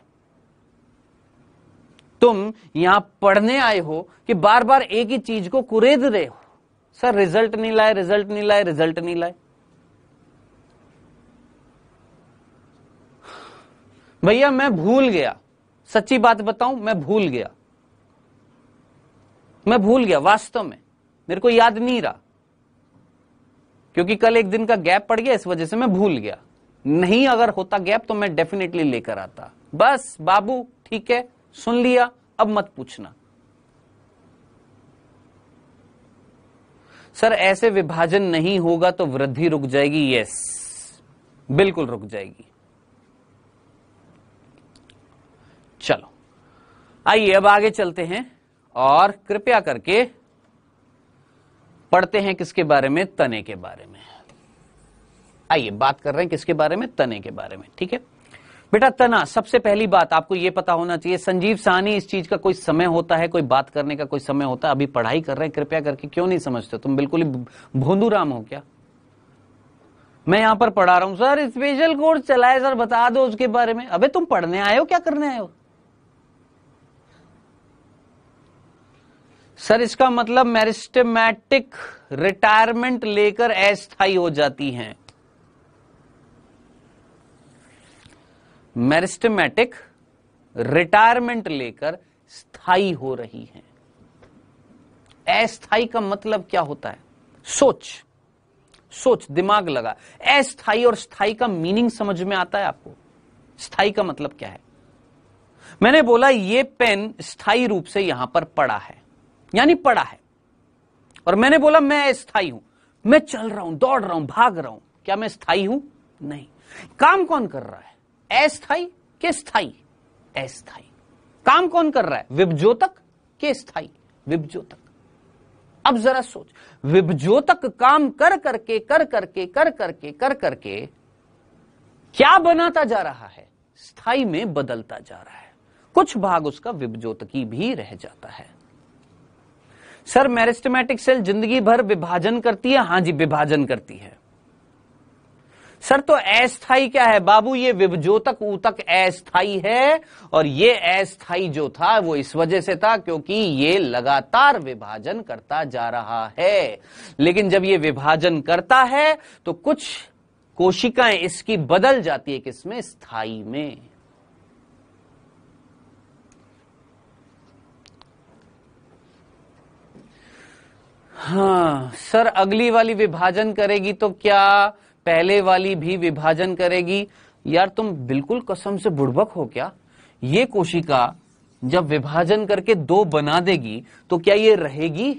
तुम यहां पढ़ने आए हो कि बार बार एक ही चीज को कुरेद रहे हो सर रिजल्ट नहीं लाए रिजल्ट नहीं लाए रिजल्ट नहीं लाए भैया मैं भूल गया सच्ची बात बताऊं मैं भूल गया मैं भूल गया वास्तव में मेरे को याद नहीं रहा क्योंकि कल एक दिन का गैप पड़ गया इस वजह से मैं भूल गया नहीं अगर होता गैप तो मैं डेफिनेटली लेकर आता बस बाबू ठीक है सुन लिया अब मत पूछना सर ऐसे विभाजन नहीं होगा तो वृद्धि रुक जाएगी यस बिल्कुल रुक जाएगी चलो आइए अब आगे चलते हैं और कृपया करके पढ़ते हैं किसके बारे में तने के बारे में आइए बात कर रहे हैं किसके बारे में तने के बारे में ठीक है बेटा तना सबसे पहली बात आपको यह पता होना चाहिए संजीव सानी इस चीज का कोई समय होता है कोई बात करने का कोई समय होता है अभी पढ़ाई कर रहे हैं कृपया करके क्यों नहीं समझते तुम बिल्कुल ही भोंदू राम हो क्या मैं यहां पर पढ़ा रहा हूं सर स्पेशल कोर्स चलाए सर बता दो उसके बारे में अबे तुम पढ़ने आए हो क्या करने आए हो सर इसका मतलब मैरिस्टमैटिक रिटायरमेंट लेकर अस्थाई हो जाती हैं मेरिस्टमेटिक रिटायरमेंट लेकर स्थाई हो रही हैं अस्थाई का मतलब क्या होता है सोच सोच दिमाग लगा अस्थाई और स्थाई का मीनिंग समझ में आता है आपको स्थाई का मतलब क्या है मैंने बोला ये पेन स्थाई रूप से यहां पर पड़ा है यानी पड़ा है और मैंने बोला मैं अस्थाई हूं मैं चल रहा हूं दौड़ रहा हूं भाग रहा हूं क्या मैं स्थाई हूं नहीं काम कौन कर रहा है अस्थाई के स्थाई अस्थाई काम कौन कर रहा है विभजोतक के स्थाई विभजोतक अब जरा सोच विभजोतक काम कर करके कर करके कर करके कर करके क्या बनाता जा रहा है स्थाई में बदलता जा रहा है कुछ भाग उसका विभजोतकी भी रह जाता है सर मैरिस्टमेटिक सेल जिंदगी भर विभाजन करती है हां जी विभाजन करती है सर तो अस्थाई क्या है बाबू ये विभजोतक ऊतक अस्थाई है और ये अस्थाई जो था वो इस वजह से था क्योंकि ये लगातार विभाजन करता जा रहा है लेकिन जब ये विभाजन करता है तो कुछ कोशिकाएं इसकी बदल जाती है किसमें स्थाई में हाँ सर अगली वाली विभाजन करेगी तो क्या पहले वाली भी विभाजन करेगी यार तुम बिल्कुल कसम से बुड़बक हो क्या ये कोशिका जब विभाजन करके दो बना देगी तो क्या ये रहेगी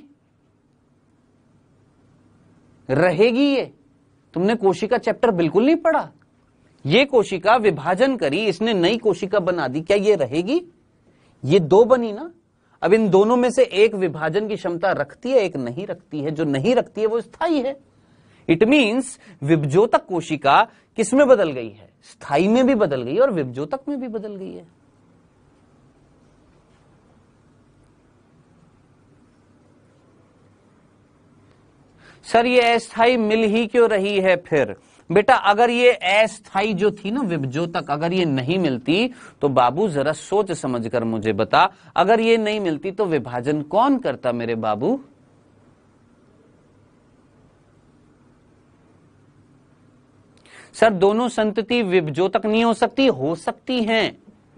रहेगी ये तुमने कोशिका चैप्टर बिल्कुल नहीं पढ़ा ये कोशिका विभाजन करी इसने नई कोशिका बना दी क्या ये रहेगी ये दो बनी ना अब इन दोनों में से एक विभाजन की क्षमता रखती है एक नहीं रखती है जो नहीं रखती है वो स्थायी है इट मीन्स विभजोतक कोशिका किसमें बदल गई है स्थाई में भी बदल गई और विभजोतक में भी बदल गई है सर ये अस्थाई मिल ही क्यों रही है फिर बेटा अगर ये अस्थाई जो थी ना विभजो तक अगर ये नहीं मिलती तो बाबू जरा सोच समझकर मुझे बता अगर ये नहीं मिलती तो विभाजन कौन करता मेरे बाबू सर दोनों संतति विभजो तक नहीं हो सकती हो सकती हैं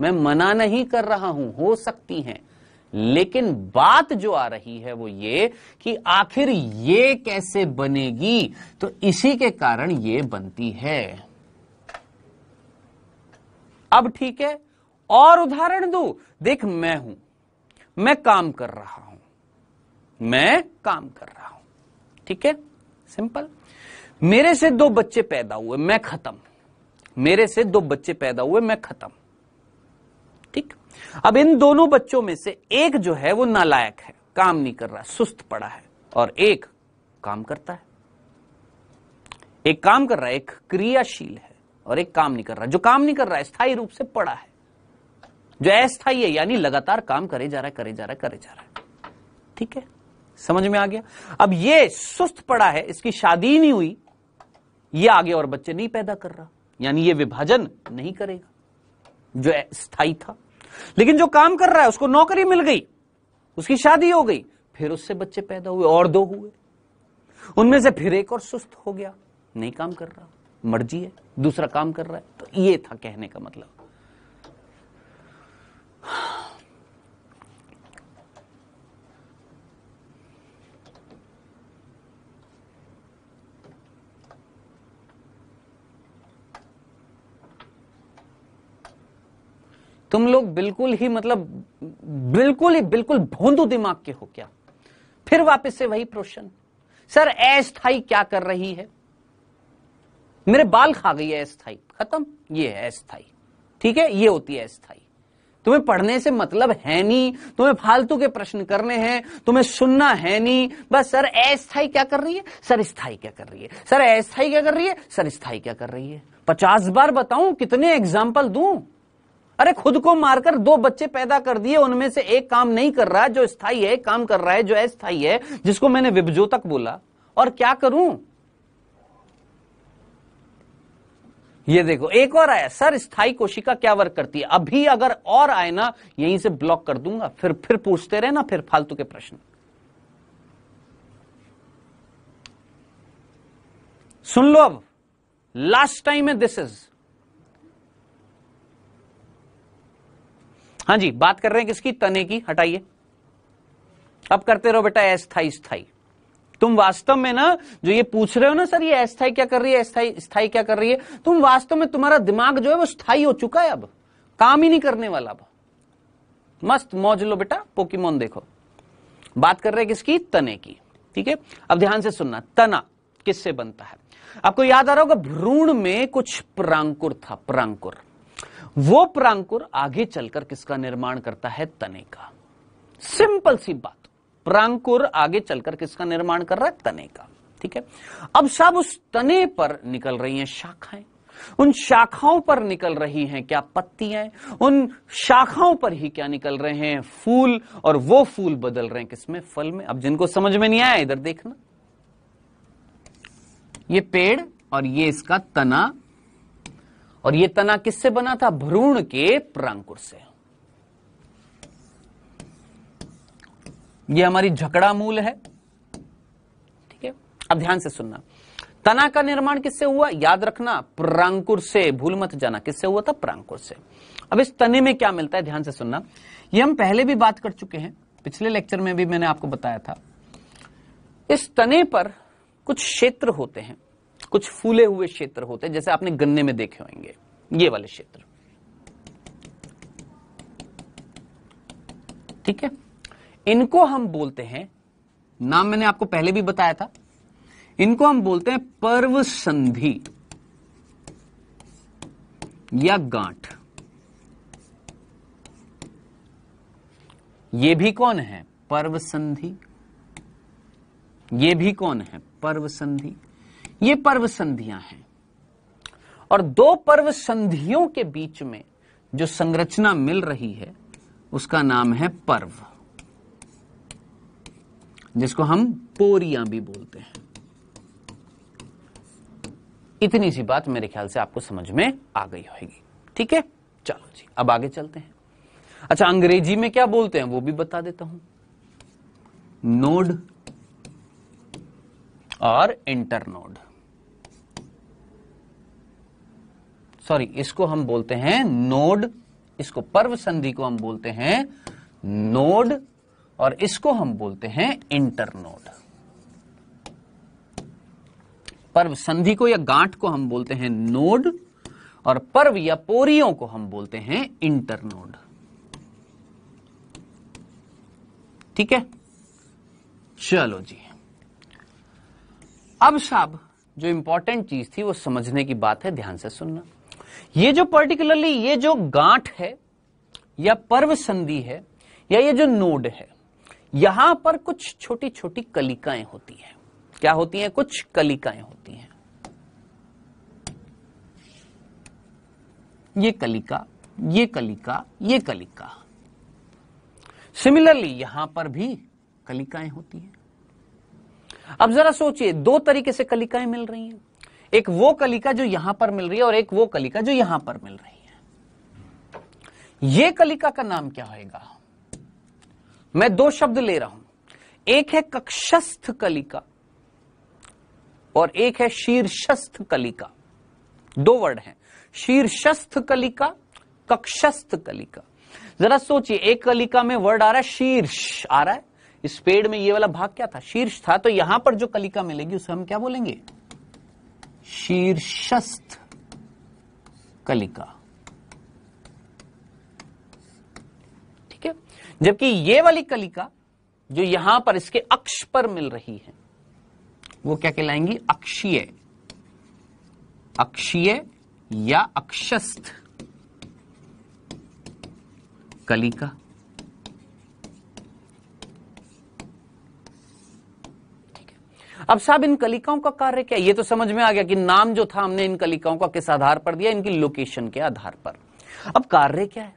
मैं मना नहीं कर रहा हूं हो सकती हैं लेकिन बात जो आ रही है वो ये कि आखिर ये कैसे बनेगी तो इसी के कारण ये बनती है अब ठीक है और उदाहरण दो देख मैं हूं मैं काम कर रहा हूं मैं काम कर रहा हूं ठीक है सिंपल मेरे से दो बच्चे पैदा हुए मैं खत्म मेरे से दो बच्चे पैदा हुए मैं खत्म ठीक अब इन दोनों बच्चों में से एक जो है वो नालायक है काम नहीं कर रहा सुस्त पड़ा है और एक काम करता है एक काम कर रहा है एक क्रियाशील है और एक काम नहीं कर रहा जो काम नहीं कर रहा है स्थायी रूप से पड़ा है जो अस्थायी है यानी लगातार काम करे जा रहा है करे जा रहा है करे जा रहा है ठीक है समझ में आ गया अब ये सुस्त पड़ा है इसकी शादी नहीं हुई ये आगे और बच्चे नहीं पैदा कर रहा यानी ये विभाजन नहीं करेगा जो स्थाई था लेकिन जो काम कर रहा है उसको नौकरी मिल गई उसकी शादी हो गई फिर उससे बच्चे पैदा हुए और दो हुए उनमें से फिर एक और सुस्त हो गया नहीं काम कर रहा मर्जी है दूसरा काम कर रहा है तो ये था कहने का मतलब तुम लोग बिल्कुल ही मतलब बिल्कुल ही बिल्कुल भोंदू दिमाग के हो क्या फिर वापस से वही प्रश्न सर अस्थाई क्या कर रही है मेरे बाल खा गई है अस्थाई खत्म ये है अस्थाई ठीक है ये होती है अस्थाई तुम्हें पढ़ने से मतलब है नहीं तुम्हें फालतू के प्रश्न करने हैं तुम्हें सुनना है नहीं बस सर अस्थाई क्या कर रही है सर स्थाई क्या कर रही है सर अस्थाई क्या कर रही है सर स्थाई क्या कर रही है पचास बार बताऊं कितने एग्जाम्पल दू अरे खुद को मारकर दो बच्चे पैदा कर दिए उनमें से एक काम नहीं कर रहा जो स्थाई है काम कर रहा है जो अस्थाई है जिसको मैंने विभजोतक बोला और क्या करूं ये देखो एक और आया सर स्थाई कोशिका क्या वर्क करती है अभी अगर और आए ना यहीं से ब्लॉक कर दूंगा फिर फिर पूछते रहे ना फिर फालतू के प्रश्न सुन लो अब लास्ट टाइम है दिस इज हाँ जी बात कर रहे हैं किसकी तने की हटाइए अब करते रहो बेटा अस्थाई स्थाई तुम वास्तव में ना जो ये पूछ रहे हो ना सर ये अस्थाई क्या कर रही है अस्थाई स्थाई क्या कर रही है तुम वास्तव में तुम्हारा दिमाग जो है वो स्थाई हो चुका है अब काम ही नहीं करने वाला अब मस्त मौज लो बेटा पोकीमोन देखो बात कर रहे हैं किसकी तने की ठीक है अब ध्यान से सुनना तना किससे बनता है आपको याद आ रहा होगा भ्रूण में कुछ प्रांकुर था प्रांकुर वो प्रांकुर आगे चलकर किसका निर्माण करता है तने का सिंपल सी बात प्रांकुर आगे चलकर किसका निर्माण कर रहा है तने का ठीक है अब सब उस तने पर निकल रही हैं शाखाएं उन शाखाओं पर निकल रही हैं क्या पत्तियां उन शाखाओं पर ही क्या निकल रहे हैं फूल और वो फूल बदल रहे हैं किसमें फल में अब जिनको समझ में नहीं आया इधर देखना ये पेड़ और ये इसका तना और ये तना किससे बना था भ्रूण के प्रांकुर से ये हमारी झकड़ा मूल है ठीक है अब ध्यान से सुनना तना का निर्माण किससे हुआ याद रखना प्रांकुर से भूल मत जाना किससे हुआ था प्रांकुर से अब इस तने में क्या मिलता है ध्यान से सुनना ये हम पहले भी बात कर चुके हैं पिछले लेक्चर में भी मैंने आपको बताया था इस तने पर कुछ क्षेत्र होते हैं कुछ फूले हुए क्षेत्र होते हैं जैसे आपने गन्ने में देखे होंगे ये वाले क्षेत्र ठीक है इनको हम बोलते हैं नाम मैंने आपको पहले भी बताया था इनको हम बोलते हैं पर्व संधि या गांठ ये भी कौन है पर्व संधि ये भी कौन है पर्व संधि ये पर्व संधियां हैं और दो पर्व संधियों के बीच में जो संरचना मिल रही है उसका नाम है पर्व जिसको हम पोरियां भी बोलते हैं इतनी सी बात मेरे ख्याल से आपको समझ में आ गई होगी ठीक है चलो जी अब आगे चलते हैं अच्छा अंग्रेजी में क्या बोलते हैं वो भी बता देता हूं नोड और इंटरनोड सॉरी इसको हम बोलते हैं नोड इसको पर्व संधि को हम बोलते हैं नोड और इसको हम बोलते हैं इंटरनोड पर्व संधि को या गांठ को हम बोलते हैं नोड और पर्व या पोरियों को हम बोलते हैं इंटरनोड ठीक है चलो जी अब साहब जो इंपॉर्टेंट चीज थी वो समझने की बात है ध्यान से सुनना ये जो पर्टिकुलरली ये जो गांठ है या पर्व संधि है या ये जो नोड है यहां पर कुछ छोटी छोटी कलिकाएं होती हैं क्या होती हैं कुछ कलिकाएं होती हैं ये कलिका ये कलिका ये कलिका सिमिलरली यहां पर भी कलिकाएं होती हैं अब जरा सोचिए दो तरीके से कलिकाएं मिल रही हैं एक वो कलिका जो यहां पर मिल रही है और एक वो कलिका जो यहां पर मिल रही है ये कलिका का नाम क्या होगा मैं दो शब्द ले रहा हूं एक है कक्षस्थ कलिका और एक है शीर्षस्थ कलिका दो वर्ड हैं शीर्षस्थ कलिका कक्षस्थ कलिका जरा सोचिए एक कलिका में वर्ड आ रहा है शीर्ष आ रहा है इस पेड़ में ये वाला भाग क्या था शीर्ष था तो यहां पर जो कलिका मिलेगी उसे हम क्या बोलेंगे शीर्षस्थ कलिका ठीक है जबकि ये वाली कलिका जो यहां पर इसके अक्ष पर मिल रही है वो क्या कहलाएंगी अक्षीय अक्षीय या अक्षस्थ कलिका अब साहब इन कलिकाओं का कार्य क्या ये तो समझ में आ गया कि नाम जो था हमने इन कलिकाओं का किस आधार पर दिया इनकी लोकेशन के आधार पर अब कार्य क्या है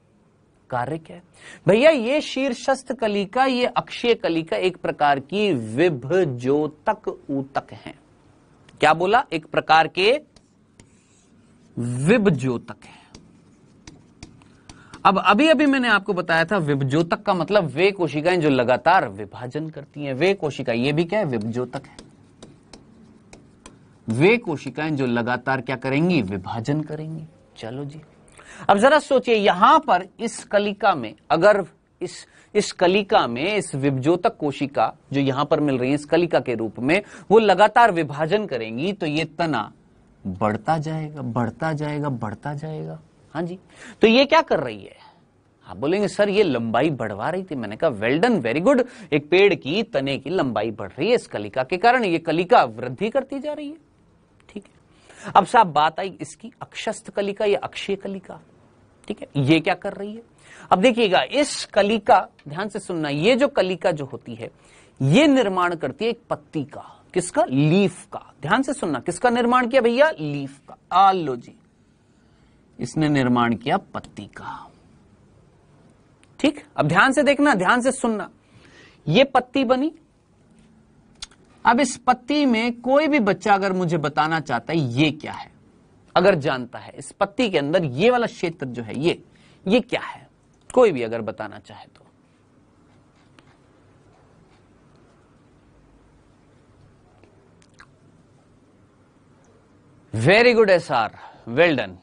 कार्य क्या है भैया ये शीर्षस्थ कलिका ये अक्षय कलिका एक प्रकार की विभजोतक ऊतक है क्या बोला एक प्रकार के विभजोतक है अब अभी अभी मैंने आपको बताया था विभजोतक का मतलब वे कोशिकाएं जो लगातार विभाजन करती हैं वे कोशिका ये भी क्या है विभजोतक है वे कोशिकाएं जो लगातार क्या करेंगी विभाजन करेंगी चलो जी अब जरा सोचिए यहां पर इस कलिका में अगर इस इस कलिका में इस विभजोतक कोशिका जो यहां पर मिल रही है इस कलिका के रूप में वो लगातार विभाजन करेंगी तो ये तना बढ़ता जाएगा बढ़ता जाएगा बढ़ता जाएगा हाँ जी तो ये क्या कर रही है आप बोलेंगे सर ये लंबाई बढ़वा रही थी मैंने कहा वेल्डन वेरी गुड एक पेड़ की तने की लंबाई बढ़ रही है इस कलिका के कारण ये कलिका वृद्धि करती जा रही है अब साहब बात आई इसकी अक्षस्थ कलिका या अक्षय कलिका ठीक है ये क्या कर रही है अब देखिएगा इस कली का ध्यान से सुनना ये जो कलिका जो होती है ये निर्माण करती है एक पत्ती का किसका लीफ का ध्यान से सुनना किसका निर्माण किया भैया लीफ का आलो जी इसने निर्माण किया पत्ती का ठीक अब ध्यान से देखना ध्यान से सुनना ये पत्ती बनी अब इस पत्ती में कोई भी बच्चा अगर मुझे बताना चाहता है ये क्या है अगर जानता है इस पत्ती के अंदर ये वाला क्षेत्र जो है ये ये क्या है कोई भी अगर बताना चाहे तो very good S R well done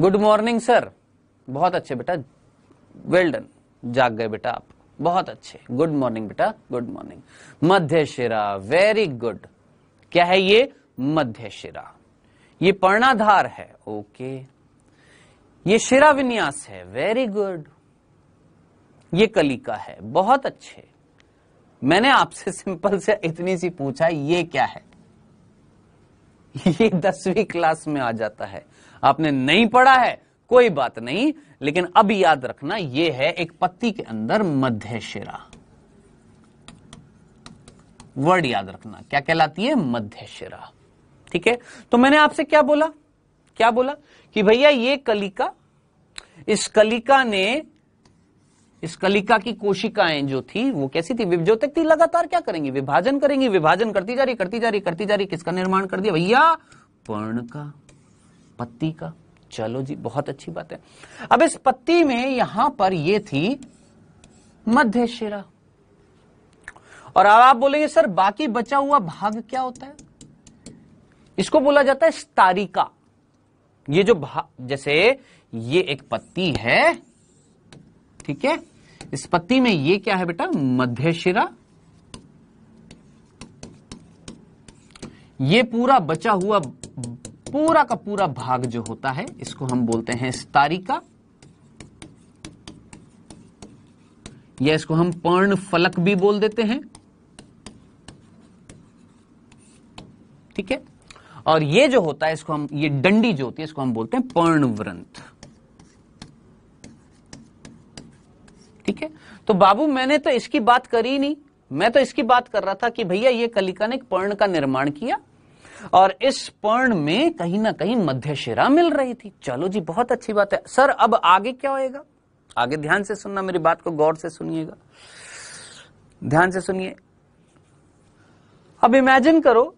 good morning sir बहुत अच्छे बेटा वेल डन जाग गए बेटा आप बहुत अच्छे गुड मॉर्निंग बेटा गुड मॉर्निंग मध्य शिरा वेरी गुड क्या है ये मध्य शिरा ये पर्णाधार है ओके ये शिरा विन्यास है वेरी गुड ये कलिका है बहुत अच्छे मैंने आपसे सिंपल से इतनी सी पूछा ये क्या है ये दसवीं क्लास में आ जाता है आपने नहीं पढ़ा है कोई बात नहीं लेकिन अब याद रखना यह है एक पत्ती के अंदर मध्य शिरा वर्ड याद रखना क्या कहलाती है मध्य शिरा ठीक है तो मैंने आपसे क्या बोला क्या बोला कि भैया ये कलिका इस कलिका ने इस कलिका की कोशिकाएं जो थी वो कैसी थी जो थी लगातार क्या करेंगी विभाजन करेंगी विभाजन करती जा रही करती जा रही करती जा रही किसका निर्माण कर दिया भैया पर्ण का पत्ती का चलो जी बहुत अच्छी बात है अब इस पत्ती में यहां पर यह थी मध्य शिरा और अब आप बोलेंगे सर बाकी बचा हुआ भाग क्या होता है इसको बोला जाता है स्तारिका ये जो भाग जैसे ये एक पत्ती है ठीक है इस पत्ती में ये क्या है बेटा मध्य शिरा ये पूरा बचा हुआ पूरा का पूरा भाग जो होता है इसको हम बोलते हैं स्तारिका या इसको हम पर्ण फलक भी बोल देते हैं ठीक है और ये जो होता है इसको हम ये डंडी जो होती है इसको हम बोलते हैं पर्णव्रंथ ठीक है तो बाबू मैंने तो इसकी बात करी नहीं मैं तो इसकी बात कर रहा था कि भैया ये कलिका ने एक पर्ण का निर्माण किया और इस पर्ण में कहीं ना कहीं मध्य शिरा मिल रही थी चलो जी बहुत अच्छी बात है सर अब आगे क्या होएगा आगे ध्यान से सुनना मेरी बात को गौर से सुनिएगा ध्यान से सुनिए अब इमेजिन करो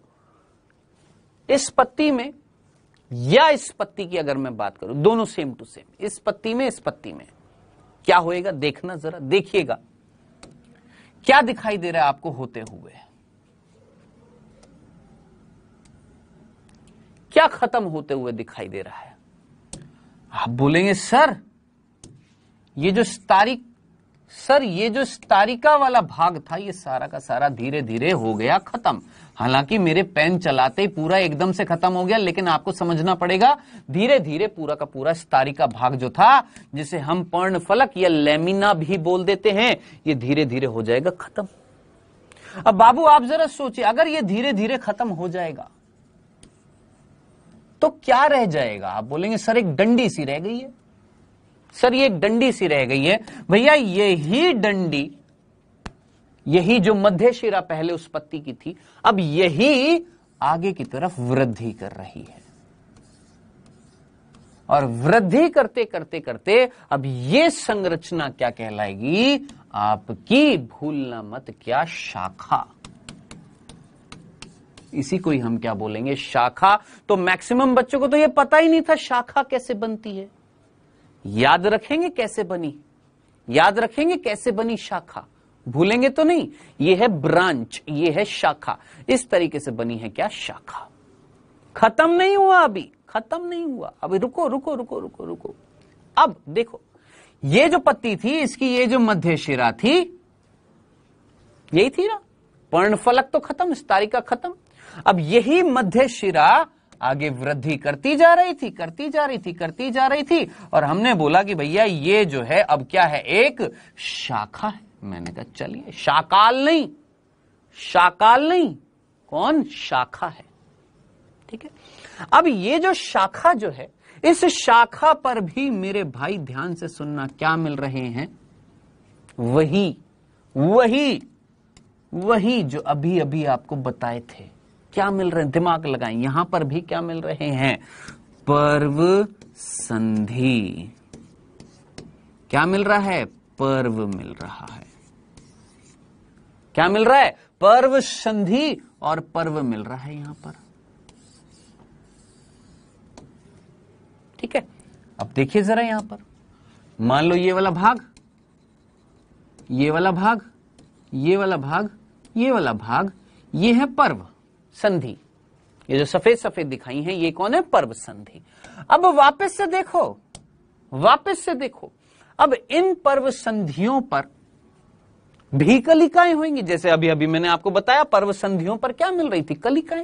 इस पत्ती में या इस पत्ती की अगर मैं बात करूं दोनों सेम टू सेम इस पत्ती में इस पत्ती में क्या होएगा देखना जरा देखिएगा क्या दिखाई दे रहा है आपको होते हुए क्या खत्म होते हुए दिखाई दे रहा है आप बोलेंगे सर ये जो तारीख सर ये जो तारिका वाला भाग था ये सारा का सारा धीरे धीरे हो गया खत्म हालांकि मेरे पेन चलाते ही पूरा एकदम से खत्म हो गया लेकिन आपको समझना पड़ेगा धीरे धीरे पूरा का पूरा तारिका भाग जो था जिसे हम पर्ण फलक या लेमिना भी बोल देते हैं ये धीरे धीरे हो जाएगा खत्म अब बाबू आप जरा सोचिए अगर ये धीरे धीरे खत्म हो जाएगा तो क्या रह जाएगा आप बोलेंगे सर एक डंडी सी रह गई है सर ये एक डंडी सी रह गई है भैया यही डंडी यही जो मध्य शिरा पहले उस पत्ती की थी अब यही आगे की तरफ वृद्धि कर रही है और वृद्धि करते करते करते अब ये संरचना क्या कहलाएगी आपकी भूलना मत क्या शाखा इसी को ही हम क्या बोलेंगे शाखा तो मैक्सिमम बच्चों को तो यह पता ही नहीं था शाखा कैसे बनती है याद रखेंगे कैसे बनी याद रखेंगे कैसे बनी शाखा भूलेंगे तो नहीं ये है ब्रांच ये है शाखा इस तरीके से बनी है क्या शाखा खत्म नहीं हुआ अभी खत्म नहीं हुआ अभी रुको रुको रुको रुको रुको अब देखो ये जो पत्ती थी इसकी ये जो मध्य शिरा थी यही थी ना पर्णफलक तो खत्म स्तारिका खत्म अब यही मध्य शिरा आगे वृद्धि करती जा रही थी करती जा रही थी करती जा रही थी और हमने बोला कि भैया ये जो है अब क्या है एक शाखा है मैंने कहा चलिए शाकाल नहीं शाकाल नहीं कौन शाखा है ठीक है अब ये जो शाखा जो है इस शाखा पर भी मेरे भाई ध्यान से सुनना क्या मिल रहे हैं वही वही वही जो अभी अभी आपको बताए थे क्या मिल रहे हैं दिमाग लगाएं यहां पर भी क्या मिल रहे हैं पर्व संधि क्या मिल रहा है पर्व मिल रहा है क्या मिल रहा है पर्व संधि और पर्व मिल रहा है यहां पर ठीक है अब देखिए जरा यहां पर मान लो ये वाला भाग ये वाला भाग ये वाला भाग ये वाला भाग ये है पर्व संधि ये जो सफेद सफेद दिखाई है ये कौन है पर्व संधि अब वापस से देखो वापस से देखो अब इन पर्व संधियों पर भी कलिकाएं होंगी जैसे अभी अभी मैंने आपको बताया पर्व संधियों पर क्या मिल रही थी कलिकाएं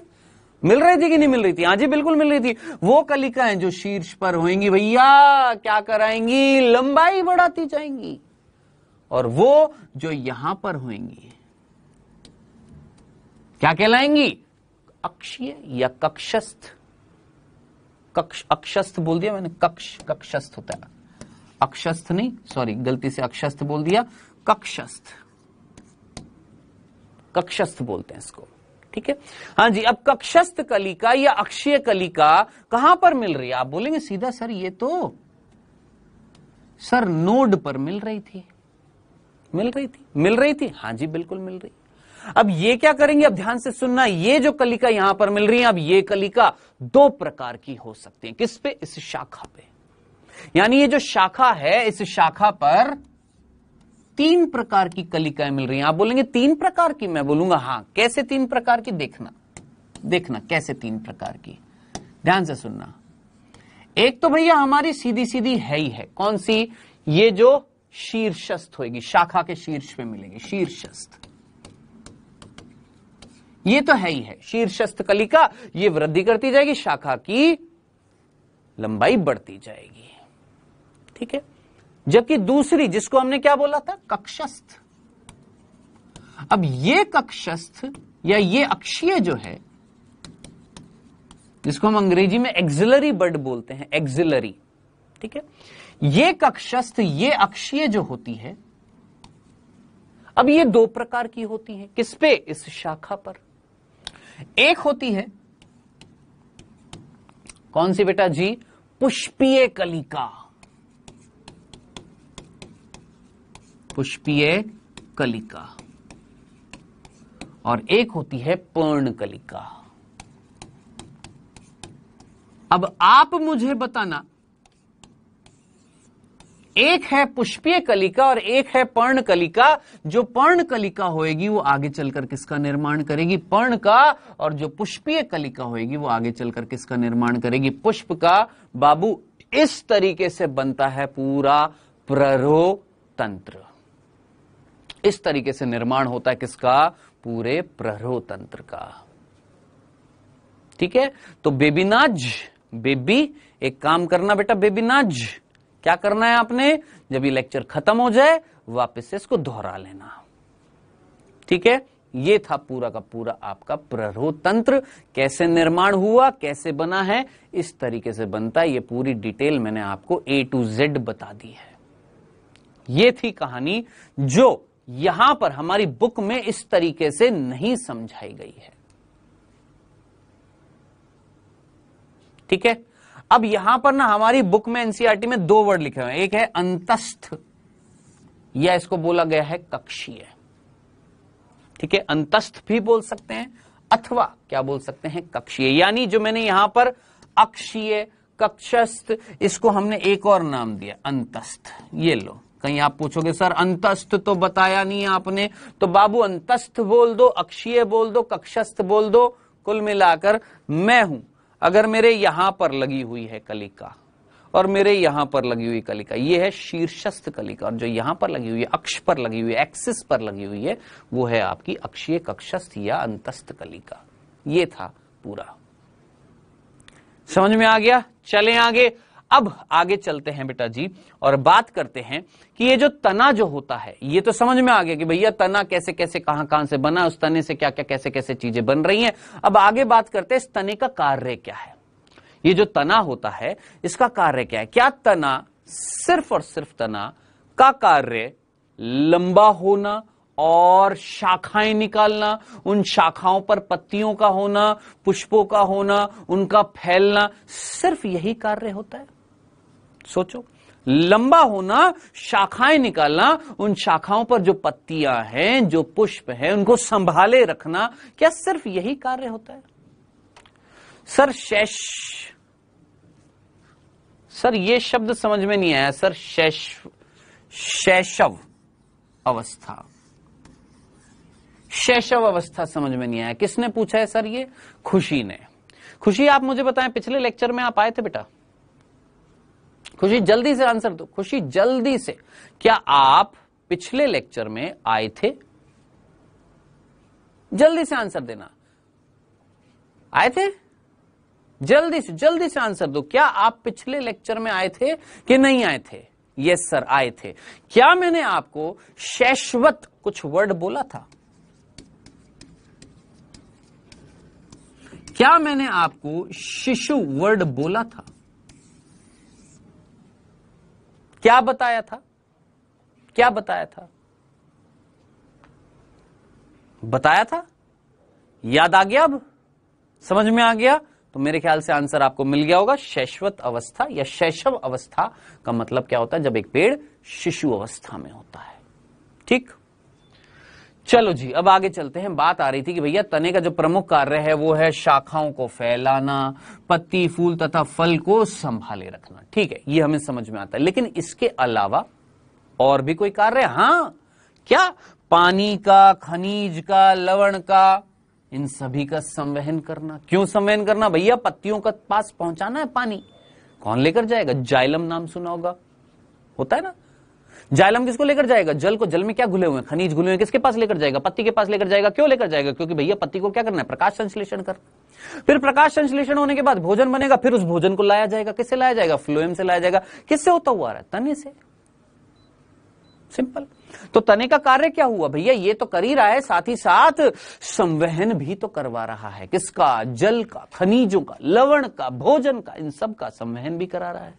मिल रही थी कि नहीं मिल रही थी हाँ जी बिल्कुल मिल रही थी वो कलिकाएं जो शीर्ष पर होंगी भैया क्या कराएंगी लंबाई बढ़ाती जाएंगी और वो जो यहां पर होंगी क्या कहलाएंगी अक्षीय या कक्षस्थ कक्ष अक्षस्थ बोल दिया मैंने कक्ष कक्षस्थ होता है अक्षस्थ नहीं सॉरी गलती से अक्षस्थ बोल दिया कक्षस्थ कक्षस्थ बोलते हैं इसको ठीक है हाँ जी अब कक्षस्थ कलिका या अक्षीय कलिका कहां पर मिल रही है आप बोलेंगे सीधा सर ये तो सर नोड पर मिल रही थी मिल रही थी मिल रही थी हाँ जी बिल्कुल मिल रही अब ये क्या करेंगे अब ध्यान से सुनना ये जो कलिका यहां पर मिल रही है अब ये कलिका दो प्रकार की हो सकती है किस पे इस शाखा पे यानी ये जो शाखा है इस शाखा पर तीन प्रकार की कलिकाएं मिल रही हैं आप बोलेंगे तीन प्रकार की मैं बोलूंगा हां कैसे तीन प्रकार की देखना देखना कैसे तीन प्रकार की ध्यान से सुनना एक तो भैया हमारी सीधी सीधी है ही है कौन सी ये जो शीर्षस्थ होगी शाखा के शीर्ष पे मिलेगी शीर्षस्थ ये तो है ही है शीर्षस्थ कलिका ये वृद्धि करती जाएगी शाखा की लंबाई बढ़ती जाएगी ठीक है जबकि दूसरी जिसको हमने क्या बोला था कक्षस्थ अब ये कक्षस्थ या ये अक्षीय जो है जिसको हम अंग्रेजी में एक्सिलरी बर्ड बोलते हैं एक्सिलरी ठीक है ये कक्षस्थ ये अक्षीय जो होती है अब ये दो प्रकार की होती है किस पे इस शाखा पर एक होती है कौन सी बेटा जी पुष्पीय कलिका पुष्पीय कलिका और एक होती है पर्ण कलिका अब आप मुझे बताना एक है पुष्पीय कलिका और एक है पर्ण कलिका जो पर्ण कलिका होएगी वो आगे चलकर किसका निर्माण करेगी पर्ण का और जो पुष्पीय कलिका होएगी वो आगे चलकर किसका निर्माण करेगी पुष्प का बाबू इस तरीके से बनता है पूरा प्ररो तंत्र इस तरीके से निर्माण होता है किसका पूरे प्ररो तंत्र का ठीक है तो बेबीनाज बेबी एक काम करना बेटा बेबीनाज क्या करना है आपने जब ये लेक्चर खत्म हो जाए वापस से इसको दोहरा लेना ठीक है ये था पूरा का पूरा आपका प्ररो तंत्र कैसे निर्माण हुआ कैसे बना है इस तरीके से बनता है ये पूरी डिटेल मैंने आपको ए टू जेड बता दी है ये थी कहानी जो यहां पर हमारी बुक में इस तरीके से नहीं समझाई गई है ठीक है अब यहां पर ना हमारी बुक में एनसीआरटी e में दो वर्ड लिखे हुए हैं एक है अंतस्थ या इसको बोला गया है कक्षीय ठीक है अंतस्थ भी बोल सकते हैं अथवा क्या बोल सकते हैं कक्षीय यानी जो मैंने यहां पर अक्षीय कक्षस्थ इसको हमने एक और नाम दिया अंतस्थ ये लो कहीं आप पूछोगे सर अंतस्थ तो बताया नहीं आपने तो बाबू अंतस्थ बोल दो अक्षीय बोल दो कक्षस्थ बोल दो कुल मिलाकर मैं हूं अगर मेरे यहां पर लगी हुई है कलिका और मेरे यहां पर लगी हुई कलिका ये है शीर्षस्थ कलिका और जो यहां पर लगी हुई है अक्ष पर लगी हुई है एक्सिस पर लगी हुई है वो है आपकी अक्षीय कक्षस्थ या अंतस्थ कलिका ये था पूरा समझ में आ गया चले आगे अब आगे चलते हैं बेटा जी और बात करते हैं कि ये जो तना जो होता है ये तो समझ में आ गया कि भैया तना कैसे कैसे कहां कहां से बना उस तने से क्या क्या कैसे कैसे चीजें बन रही हैं अब आगे बात करते हैं इस तने का कार्य क्या है ये जो तना होता है इसका कार्य क्या है क्या तना सिर्फ और सिर्फ तना का कार्य लंबा होना और शाखाएं निकालना उन शाखाओं पर पत्तियों का होना पुष्पों का होना उनका फैलना सिर्फ यही कार्य होता है सोचो लंबा होना शाखाएं निकालना उन शाखाओं पर जो पत्तियां हैं जो पुष्प हैं उनको संभाले रखना क्या सिर्फ यही कार्य होता है सर शैश सर ये शब्द समझ में नहीं आया सर शैश शैशव अवस्था शैशव अवस्था समझ में नहीं आया किसने पूछा है सर ये खुशी ने खुशी आप मुझे बताएं पिछले लेक्चर में आप आए थे बेटा खुशी जल्दी से आंसर दो खुशी जल्दी से क्या आप पिछले लेक्चर में आए थे जल्दी से आंसर देना आए थे जल्दी से जल्दी से आंसर दो क्या आप पिछले लेक्चर में आए थे कि नहीं आए थे यस सर आए थे क्या मैंने आपको शैश्वत कुछ वर्ड बोला था क्या मैंने आपको शिशु वर्ड बोला था क्या बताया था क्या बताया था बताया था याद आ गया अब समझ में आ गया तो मेरे ख्याल से आंसर आपको मिल गया होगा शैश्वत अवस्था या शैशव अवस्था का मतलब क्या होता है जब एक पेड़ शिशु अवस्था में होता है ठीक चलो जी अब आगे चलते हैं बात आ रही थी कि भैया तने का जो प्रमुख कार्य है वो है शाखाओं को फैलाना पत्ती फूल तथा फल को संभाले रखना ठीक है ये हमें समझ में आता है लेकिन इसके अलावा और भी कोई कार्य हाँ क्या पानी का खनिज का लवण का इन सभी का संवहन करना क्यों संवहन करना भैया पत्तियों का पास पहुंचाना है पानी कौन लेकर जाएगा जाइलम नाम सुना होगा होता है ना जालम किसको लेकर जाएगा जल को जल में क्या घुले हुए खनिज घुले हुए किसके पास लेकर जाएगा पत्ती के पास लेकर जाएगा क्यों लेकर जाएगा क्योंकि भैया पत्ती को क्या करना है प्रकाश संश्लेषण कर फिर प्रकाश संश्लेषण होने के बाद भोजन बनेगा फिर उस भोजन को लाया जाएगा किससे लाया जाएगा फ्लोएम से लाया जाएगा किससे होता हुआ रहा तने से सिंपल तो तने का कार्य क्या हुआ भैया ये तो कर ही रहा है साथ ही साथ संवहन भी तो करवा रहा है किसका जल का खनिजों का लवण का भोजन का इन सब का संवहन भी करा रहा है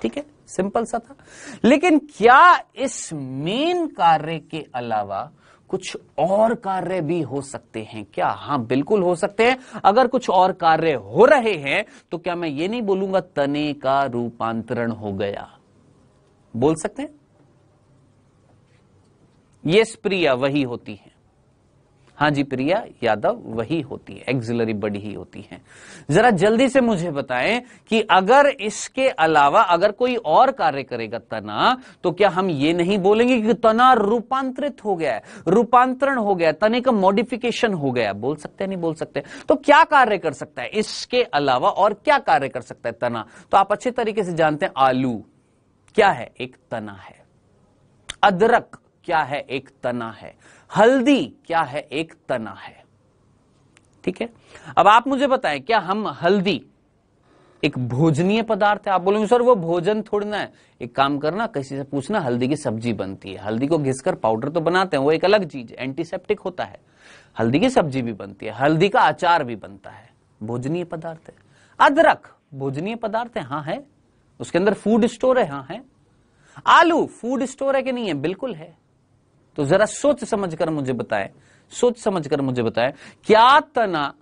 ठीक है सिंपल सा था लेकिन क्या इस मेन कार्य के अलावा कुछ और कार्य भी हो सकते हैं क्या हाँ बिल्कुल हो सकते हैं अगर कुछ और कार्य हो रहे हैं तो क्या मैं ये नहीं बोलूंगा तने का रूपांतरण हो गया बोल सकते हैं ये स्प्रिया वही होती है हाँ जी प्रिया यादव वही होती है एक्सिलरी बडी ही होती है जरा जल्दी से मुझे बताएं कि अगर इसके अलावा अगर कोई और कार्य करेगा तना तो क्या हम ये नहीं बोलेंगे कि तना रूपांतरित हो गया है रूपांतरण हो गया तने का मॉडिफिकेशन हो गया बोल सकते नहीं बोल सकते तो क्या कार्य कर सकता है इसके अलावा और क्या कार्य कर सकता है तना तो आप अच्छे तरीके से जानते हैं आलू क्या है एक तना है अदरक क्या है एक तना है हल्दी क्या है एक तना है ठीक है अब आप मुझे बताएं क्या हम हल्दी एक भोजनीय पदार्थ है आप बोलेंगे सर वो भोजन थोड़ना है एक काम करना किसी से पूछना हल्दी की सब्जी बनती है हल्दी को घिसकर पाउडर तो बनाते हैं वो एक अलग चीज एंटीसेप्टिक होता है हल्दी की सब्जी भी बनती है हल्दी का अचार भी बनता है भोजनीय पदार्थ है अदरक भोजनीय पदार्थ है हाँ है उसके अंदर फूड स्टोर है हाँ है आलू फूड स्टोर है कि नहीं है बिल्कुल है तो जरा सोच समझकर मुझे बताएं सोच समझकर मुझे बताएं क्या तना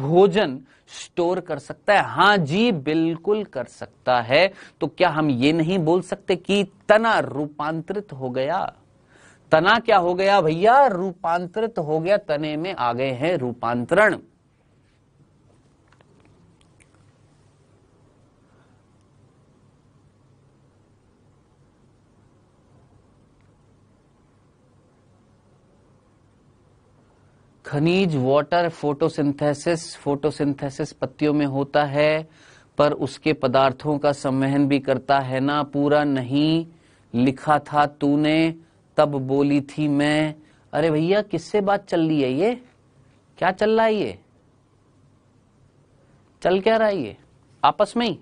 भोजन स्टोर कर सकता है हां जी बिल्कुल कर सकता है तो क्या हम ये नहीं बोल सकते कि तना रूपांतरित हो गया तना क्या हो गया भैया रूपांतरित हो गया तने में आ गए हैं रूपांतरण खनिज वाटर फोटोसिंथेसिस फोटोसिंथेसिस पत्तियों में होता है पर उसके पदार्थों का संवहन भी करता है ना पूरा नहीं लिखा था तूने तब बोली थी मैं अरे भैया किससे बात चल रही है ये क्या चल रहा है ये चल क्या रहा है ये आपस में ही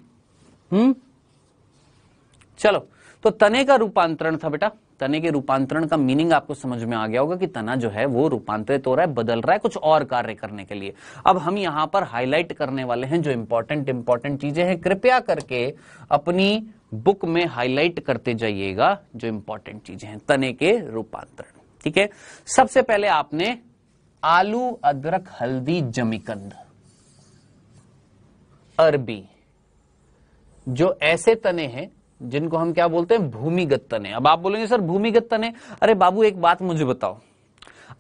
हम्म चलो तो तने का रूपांतरण था बेटा तने के रूपांतरण का मीनिंग आपको समझ में आ गया होगा कि तना जो है वो रूपांतरित हो रहा है बदल रहा है कुछ और कार्य करने के लिए अब हम यहां पर हाईलाइट करने वाले हैं जो इंपॉर्टेंट इंपॉर्टेंट चीजें हैं कृपया करके अपनी बुक में हाईलाइट करते जाइएगा जो इंपॉर्टेंट चीजें हैं तने के रूपांतरण ठीक है सबसे पहले आपने आलू अदरक हल्दी जमीकंद अरबी जो ऐसे तने हैं जिनको हम क्या बोलते हैं भूमिगत तने अब आप बोलेंगे सर भूमिगत तने अरे बाबू एक बात मुझे बताओ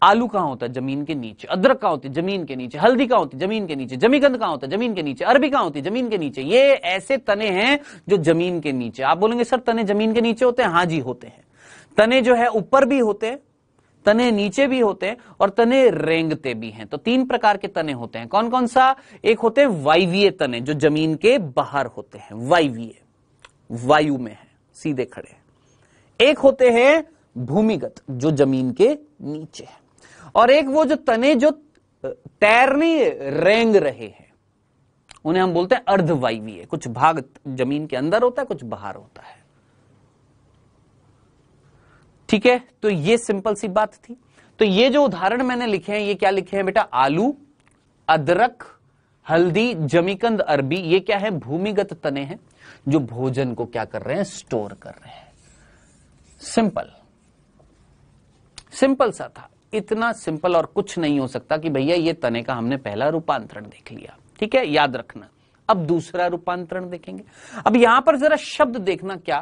आलू कहाँ होता है जमीन के नीचे अदरक कहाँ होती है जमीन के नीचे हल्दी कहाँ होती है जमीन के नीचे जमीगंध कहाँ होता है जमीन के नीचे अरबी कहाँ होती है जमीन के नीचे ये ऐसे तने हैं जो जमीन के नीचे आप बोलेंगे सर तने जमीन के नीचे होते हैं हाँ जी होते हैं तने जो है ऊपर भी होते हैं तने नीचे भी होते हैं और तने रेंगते भी हैं तो तीन प्रकार के तने होते हैं कौन कौन सा एक होते हैं वायवीय तने जो जमीन के बाहर होते हैं वायवीय वायु में है सीधे खड़े हैं एक होते हैं भूमिगत जो जमीन के नीचे है और एक वो जो तने जो तैरने रेंग रहे हैं उन्हें हम बोलते हैं अर्धवायवीय कुछ भाग जमीन के अंदर होता है कुछ बाहर होता है ठीक है तो ये सिंपल सी बात थी तो ये जो उदाहरण मैंने लिखे हैं ये क्या लिखे हैं बेटा आलू अदरक हल्दी जमीकंद अरबी ये क्या है भूमिगत तने हैं जो भोजन को क्या कर रहे हैं स्टोर कर रहे हैं सिंपल सिंपल सा था इतना सिंपल और कुछ नहीं हो सकता कि भैया ये तने का हमने पहला रूपांतरण देख लिया ठीक है याद रखना अब दूसरा रूपांतरण देखेंगे अब यहां पर जरा शब्द देखना क्या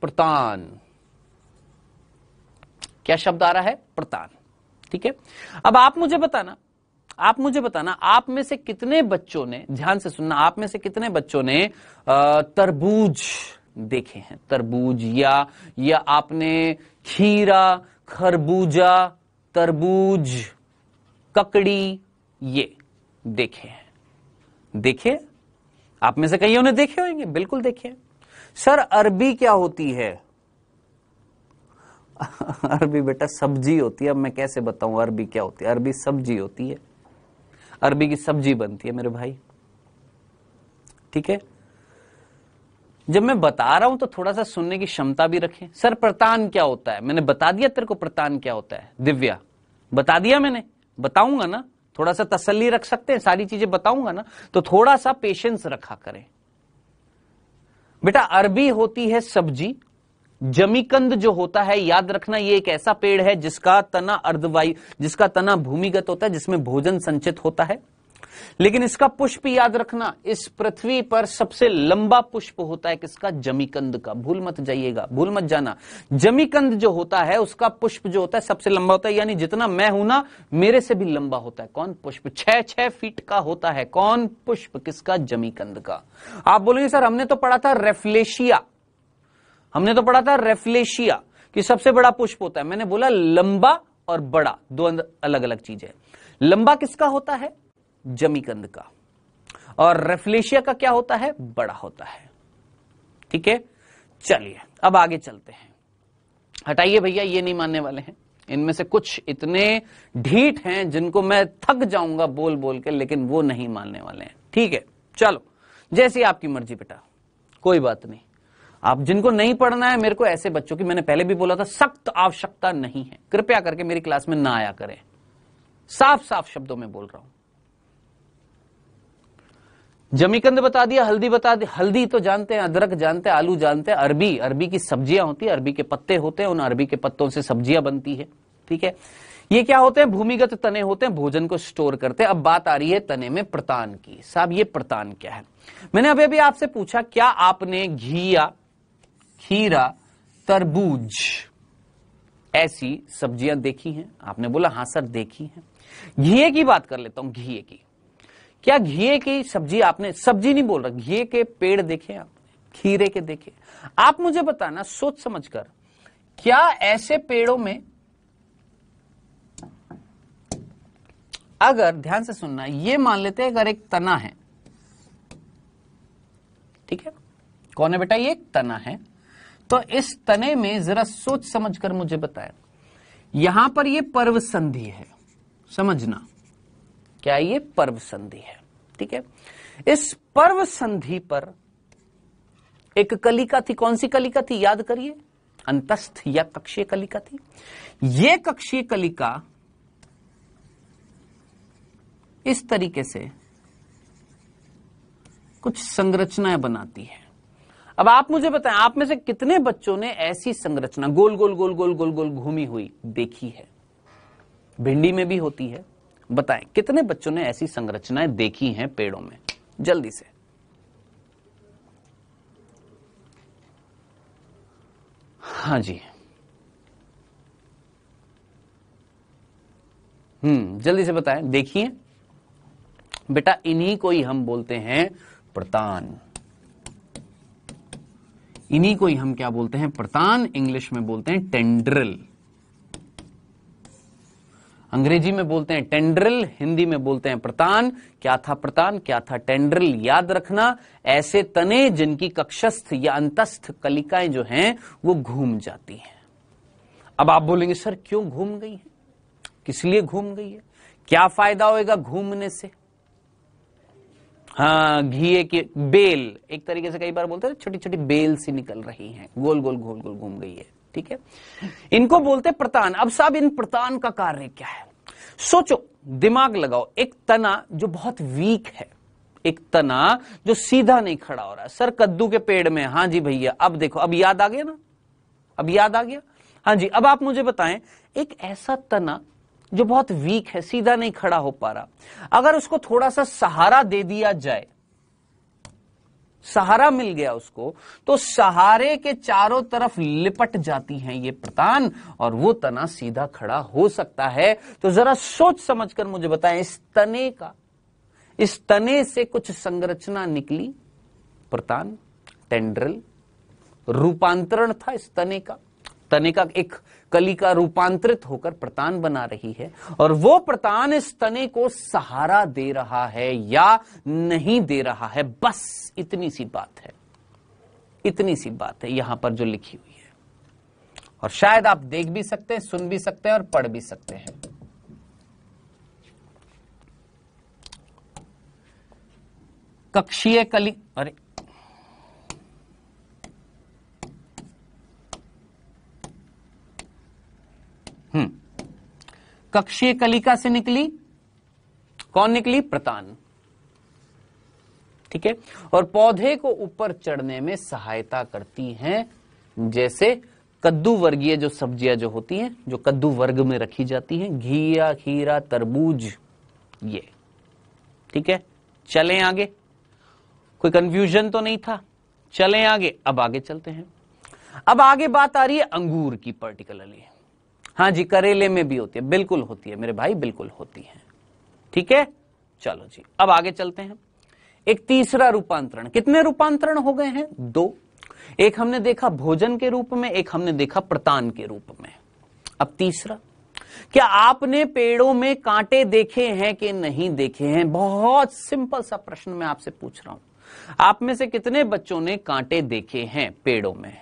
प्रतान क्या शब्द आ रहा है प्रतान ठीक है अब आप मुझे बताना आप मुझे बताना आप में से कितने बच्चों ने ध्यान से सुनना आप में से कितने बच्चों ने तरबूज देखे हैं तरबूज या या आपने खीरा खरबूजा तरबूज ककड़ी ये देखे हैं देखिए आप में से कईयों ने देखे होंगे बिल्कुल देखे सर अरबी क्या होती है अरबी बेटा सब्जी होती है अब मैं कैसे बताऊं अरबी क्या होती है अरबी सब्जी होती है अरबी की सब्जी बनती है मेरे भाई ठीक है जब मैं बता रहा हूं तो थोड़ा सा सुनने की क्षमता भी रखें सर प्रतान क्या होता है मैंने बता दिया तेरे को प्रतान क्या होता है दिव्या बता दिया मैंने बताऊंगा ना थोड़ा सा तसल्ली रख सकते हैं सारी चीजें बताऊंगा ना तो थोड़ा सा पेशेंस रखा करें बेटा अरबी होती है सब्जी जमीकंद जो होता है याद रखना ये एक ऐसा पेड़ है जिसका तना अर्धवायु जिसका तना भूमिगत होता है जिसमें भोजन संचित होता है लेकिन इसका पुष्प याद रखना इस पृथ्वी पर सबसे लंबा पुष्प होता है किसका जमीकंद का भूल मत जाइएगा भूल मत जाना जमीकंद जो होता है उसका पुष्प जो होता है सबसे लंबा होता है यानी जितना मैं हूं ना मेरे से भी लंबा होता है कौन पुष्प छह छह फीट का होता है कौन पुष्प किसका जमीकंद का आप बोलेंगे सर हमने तो पढ़ा था रेफ्लेशिया हमने तो पढ़ा था रेफ्लेशिया कि सबसे बड़ा पुष्प होता है मैंने बोला लंबा और बड़ा दो अलग अलग चीजें लंबा किसका होता है जमीकंद का और रेफ्लेशिया का क्या होता है बड़ा होता है ठीक है चलिए अब आगे चलते हैं हटाइए भैया ये नहीं मानने वाले हैं इनमें से कुछ इतने ढीठ हैं जिनको मैं थक जाऊंगा बोल बोल के लेकिन वो नहीं मानने वाले हैं ठीक है चलो जैसी आपकी मर्जी बेटा कोई बात नहीं आप जिनको नहीं पढ़ना है मेरे को ऐसे बच्चों की मैंने पहले भी बोला था सख्त आवश्यकता नहीं है कृपया करके मेरी क्लास में ना आया करें साफ साफ शब्दों में बोल रहा हूं जमीकंद बता दिया हल्दी बता दी हल्दी तो जानते हैं अदरक जानते हैं आलू जानते हैं अरबी अरबी की सब्जियां होती है अरबी के पत्ते होते हैं उन अरबी के पत्तों से सब्जियां बनती है ठीक है ये क्या होते हैं भूमिगत तने होते हैं भोजन को स्टोर करते हैं अब बात आ रही है तने में प्रतान की साहब ये प्रतान क्या है मैंने अभी अभी आपसे पूछा क्या आपने घी या खीरा तरबूज ऐसी सब्जियां देखी हैं आपने बोला हां सर देखी हैं घी की बात कर लेता हूं घी की क्या घी की सब्जी आपने सब्जी नहीं बोल रहा घी के पेड़ देखे आपने खीरे के देखे आप मुझे बताना सोच समझकर क्या ऐसे पेड़ों में अगर ध्यान से सुनना ये मान लेते हैं अगर एक तना है ठीक है कौन है बेटा ये एक तना है तो इस तने में जरा सोच समझ कर मुझे बताया यहां पर यह पर्व संधि है समझना क्या ये पर्व संधि है ठीक है इस पर्व संधि पर एक कलिका थी कौन सी कलिका थी याद करिए अंतस्थ या कक्षीय कलिका थी ये कक्षीय कलिका इस तरीके से कुछ संरचनाएं बनाती है अब आप मुझे बताएं आप में से कितने बच्चों ने ऐसी संरचना गोल गोल गोल गोल गोल गोल घूमी हुई देखी है भिंडी में भी होती है बताएं कितने बच्चों ने ऐसी संरचनाएं देखी हैं पेड़ों में जल्दी से हाँ जी हम्म जल्दी से बताएं देखिए बेटा इन्हीं को ही हम बोलते हैं प्रतान इन्हीं को ही हम क्या बोलते हैं प्रतान इंग्लिश में बोलते हैं टेंड्रिल अंग्रेजी में बोलते हैं टेंड्रिल हिंदी में बोलते हैं प्रतान क्या था प्रतान क्या था टेंड्रिल याद रखना ऐसे तने जिनकी कक्षस्थ या अंतस्थ कलिकाएं जो हैं वो घूम जाती हैं अब आप बोलेंगे सर क्यों घूम गई है किस लिए घूम गई है क्या फायदा होएगा घूमने से हाँ घी की बेल एक तरीके से कई बार बोलते हैं छोटी छोटी बेल सी निकल रही हैं गोल गोल गोल गोल घूम गई है ठीक है इनको बोलते प्रतान अब साहब इन प्रतान का कार्य क्या है सोचो दिमाग लगाओ एक तना जो बहुत वीक है एक तना जो सीधा नहीं खड़ा हो रहा सर कद्दू के पेड़ में हाँ जी भैया अब देखो अब याद आ गया ना अब याद आ गया हाँ जी अब आप मुझे बताएं एक ऐसा तना जो बहुत वीक है सीधा नहीं खड़ा हो पा रहा अगर उसको थोड़ा सा सहारा दे दिया जाए सहारा मिल गया उसको तो सहारे के चारों तरफ लिपट जाती हैं ये प्रतान और वो तना सीधा खड़ा हो सकता है तो जरा सोच समझकर मुझे बताएं इस तने का इस तने से कुछ संरचना निकली प्रतान टेंड्रल रूपांतरण था इस तने का तने का एक कली का रूपांतरित होकर प्रतान बना रही है और वो प्रतान इस तने को सहारा दे रहा है या नहीं दे रहा है बस इतनी सी बात है इतनी सी बात है यहां पर जो लिखी हुई है और शायद आप देख भी सकते हैं सुन भी सकते हैं और पढ़ भी सकते हैं कक्षीय कली अरे हम्म। कक्षीय कलिका से निकली कौन निकली प्रतान ठीक है और पौधे को ऊपर चढ़ने में सहायता करती हैं जैसे कद्दू वर्गीय जो सब्जियां जो होती हैं जो कद्दू वर्ग में रखी जाती हैं घिया खीरा तरबूज ये ठीक है चलें आगे कोई कंफ्यूजन तो नहीं था चलें आगे अब आगे चलते हैं अब आगे बात आ रही है अंगूर की पर्टिकुलरली हाँ जी करेले में भी होती है बिल्कुल होती है मेरे भाई बिल्कुल होती है ठीक है चलो जी अब आगे चलते हैं एक तीसरा रूपांतरण कितने रूपांतरण हो गए हैं दो एक हमने देखा भोजन के रूप में एक हमने देखा प्रतान के रूप में अब तीसरा क्या आपने पेड़ों में कांटे देखे हैं कि नहीं देखे हैं बहुत सिंपल सा प्रश्न मैं आपसे पूछ रहा हूं आप में से कितने बच्चों ने कांटे देखे हैं पेड़ों में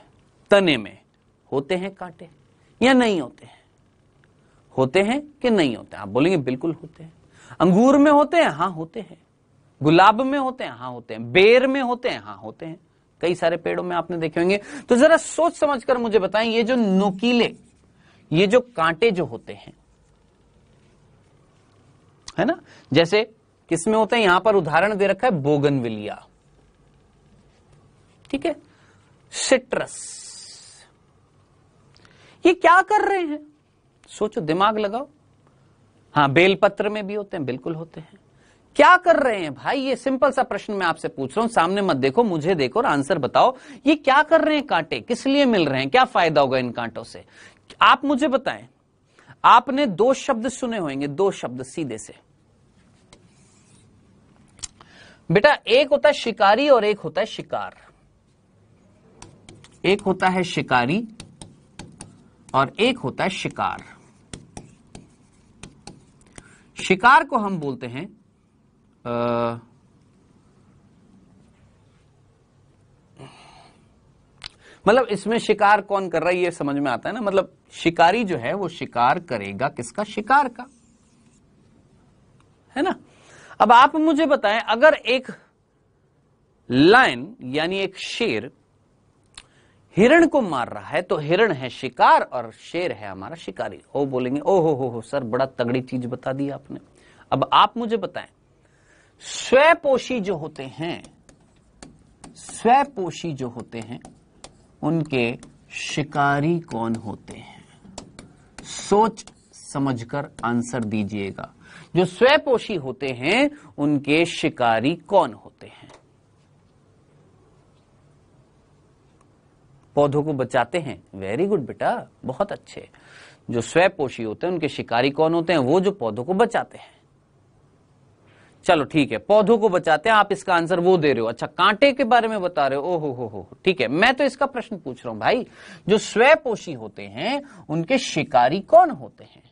तने में होते हैं कांटे या नहीं होते हैं होते हैं कि नहीं होते आप बोलेंगे बिल्कुल होते हैं अंगूर में होते हैं हाँ होते हैं गुलाब में होते हैं हाँ होते हैं बेर में होते हैं हाँ होते हैं कई सारे पेड़ों में आपने देखे होंगे तो जरा सोच समझ कर मुझे बताएं ये जो नोकीले ये जो कांटे जो होते हैं है ना जैसे किसमें होते हैं यहां पर उदाहरण दे रखा है बोगनविलिया ठीक है सिट्रस ये क्या कर रहे हैं सोचो दिमाग लगाओ हाँ बेलपत्र में भी होते हैं बिल्कुल होते हैं क्या कर रहे हैं भाई ये सिंपल सा प्रश्न मैं आपसे पूछ रहा हूं सामने मत देखो मुझे देखो और आंसर बताओ ये क्या कर रहे हैं कांटे किस लिए मिल रहे हैं क्या फायदा होगा इन कांटों से आप मुझे बताएं आपने दो शब्द सुने होंगे दो शब्द सीधे से बेटा एक होता है शिकारी और एक होता है शिकार एक होता है शिकारी और एक होता है शिकार शिकार को हम बोलते हैं मतलब इसमें शिकार कौन कर रहा है ये समझ में आता है ना मतलब शिकारी जो है वो शिकार करेगा किसका शिकार का है ना अब आप मुझे बताएं अगर एक लाइन यानी एक शेर हिरण को मार रहा है तो हिरण है शिकार और शेर है हमारा शिकारी ओ बोलेंगे ओ हो हो हो सर बड़ा तगड़ी चीज बता दी आपने अब आप मुझे बताएं स्वपोषी जो होते हैं स्वपोषी जो होते हैं उनके शिकारी कौन होते हैं सोच समझकर आंसर दीजिएगा जो स्वपोषी होते हैं उनके शिकारी कौन होते हैं पौधों को बचाते हैं वेरी गुड बेटा बहुत अच्छे जो स्वयपोषी होते हैं उनके शिकारी कौन होते हैं वो जो पौधों को बचाते हैं चलो ठीक है पौधों को बचाते हैं आप इसका आंसर वो दे रहे हो अच्छा कांटे के बारे में बता रहे हो ओहो हो हो ठीक है मैं तो इसका प्रश्न पूछ रहा हूं भाई जो स्वयपोषी होते हैं उनके शिकारी कौन होते हैं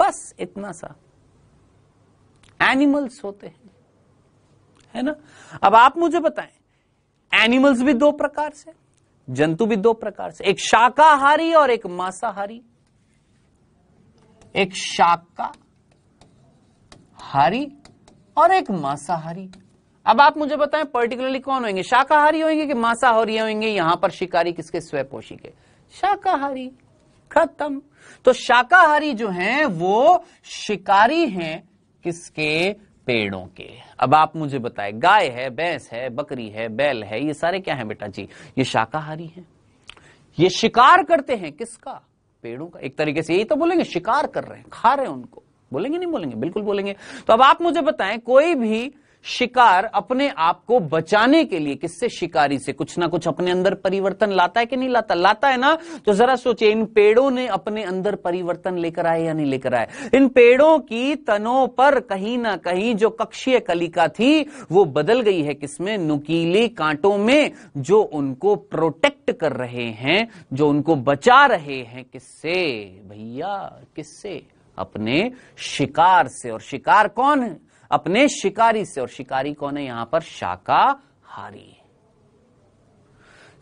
बस इतना सा एनिमल्स होते हैं है ना अब आप मुझे बताएं एनिमल्स भी दो प्रकार से जंतु भी दो प्रकार से एक शाकाहारी और एक मांसाहारी एक शाकाहारी और एक मांसाहारी अब आप मुझे बताएं पर्टिकुलरली कौन होंगे शाकाहारी होंगे कि मांसाहारी होंगे यहां पर शिकारी किसके स्वयपोषी के शाकाहारी खत्म तो शाकाहारी जो हैं वो शिकारी हैं किसके पेड़ों के अब आप मुझे बताए गाय है भैंस है बकरी है बैल है ये सारे क्या है बेटा जी ये शाकाहारी है ये शिकार करते हैं किसका पेड़ों का एक तरीके से यही तो बोलेंगे शिकार कर रहे हैं खा रहे हैं उनको बोलेंगे नहीं बोलेंगे बिल्कुल बोलेंगे तो अब आप मुझे बताएं कोई भी शिकार अपने आप को बचाने के लिए किससे शिकारी से कुछ ना कुछ अपने अंदर परिवर्तन लाता है कि नहीं लाता लाता है ना तो जरा सोचिए इन पेड़ों ने अपने अंदर परिवर्तन लेकर आए या नहीं लेकर आए इन पेड़ों की तनों पर कहीं ना कहीं जो कक्षीय कलिका थी वो बदल गई है किसमें नुकीले कांटों में जो उनको प्रोटेक्ट कर रहे हैं जो उनको बचा रहे हैं किससे भैया किससे अपने शिकार से और शिकार कौन है अपने शिकारी से और शिकारी कौन है यहां पर शाकाहारी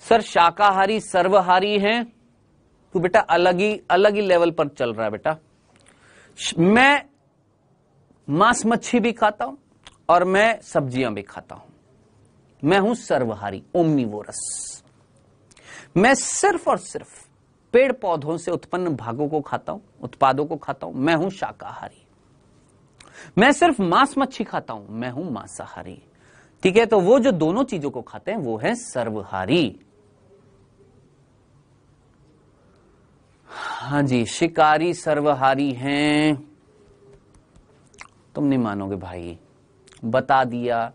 सर शाकाहारी सर्वहारी है तू तो बेटा अलग ही अलग ही लेवल पर चल रहा है बेटा मैं मांस मच्छी भी खाता हूं और मैं सब्जियां भी खाता हूं मैं हूं सर्वहारी ओमनीवोरस मैं सिर्फ और सिर्फ पेड़ पौधों से उत्पन्न भागों को खाता हूं उत्पादों को खाता हूं मैं हूं शाकाहारी मैं सिर्फ मांस मच्छी खाता हूं मैं हूं मांसाहारी ठीक है तो वो जो दोनों चीजों को खाते हैं वो है सर्वहारी हाँ जी शिकारी सर्वहारी हैं तुम नहीं मानोगे भाई बता दिया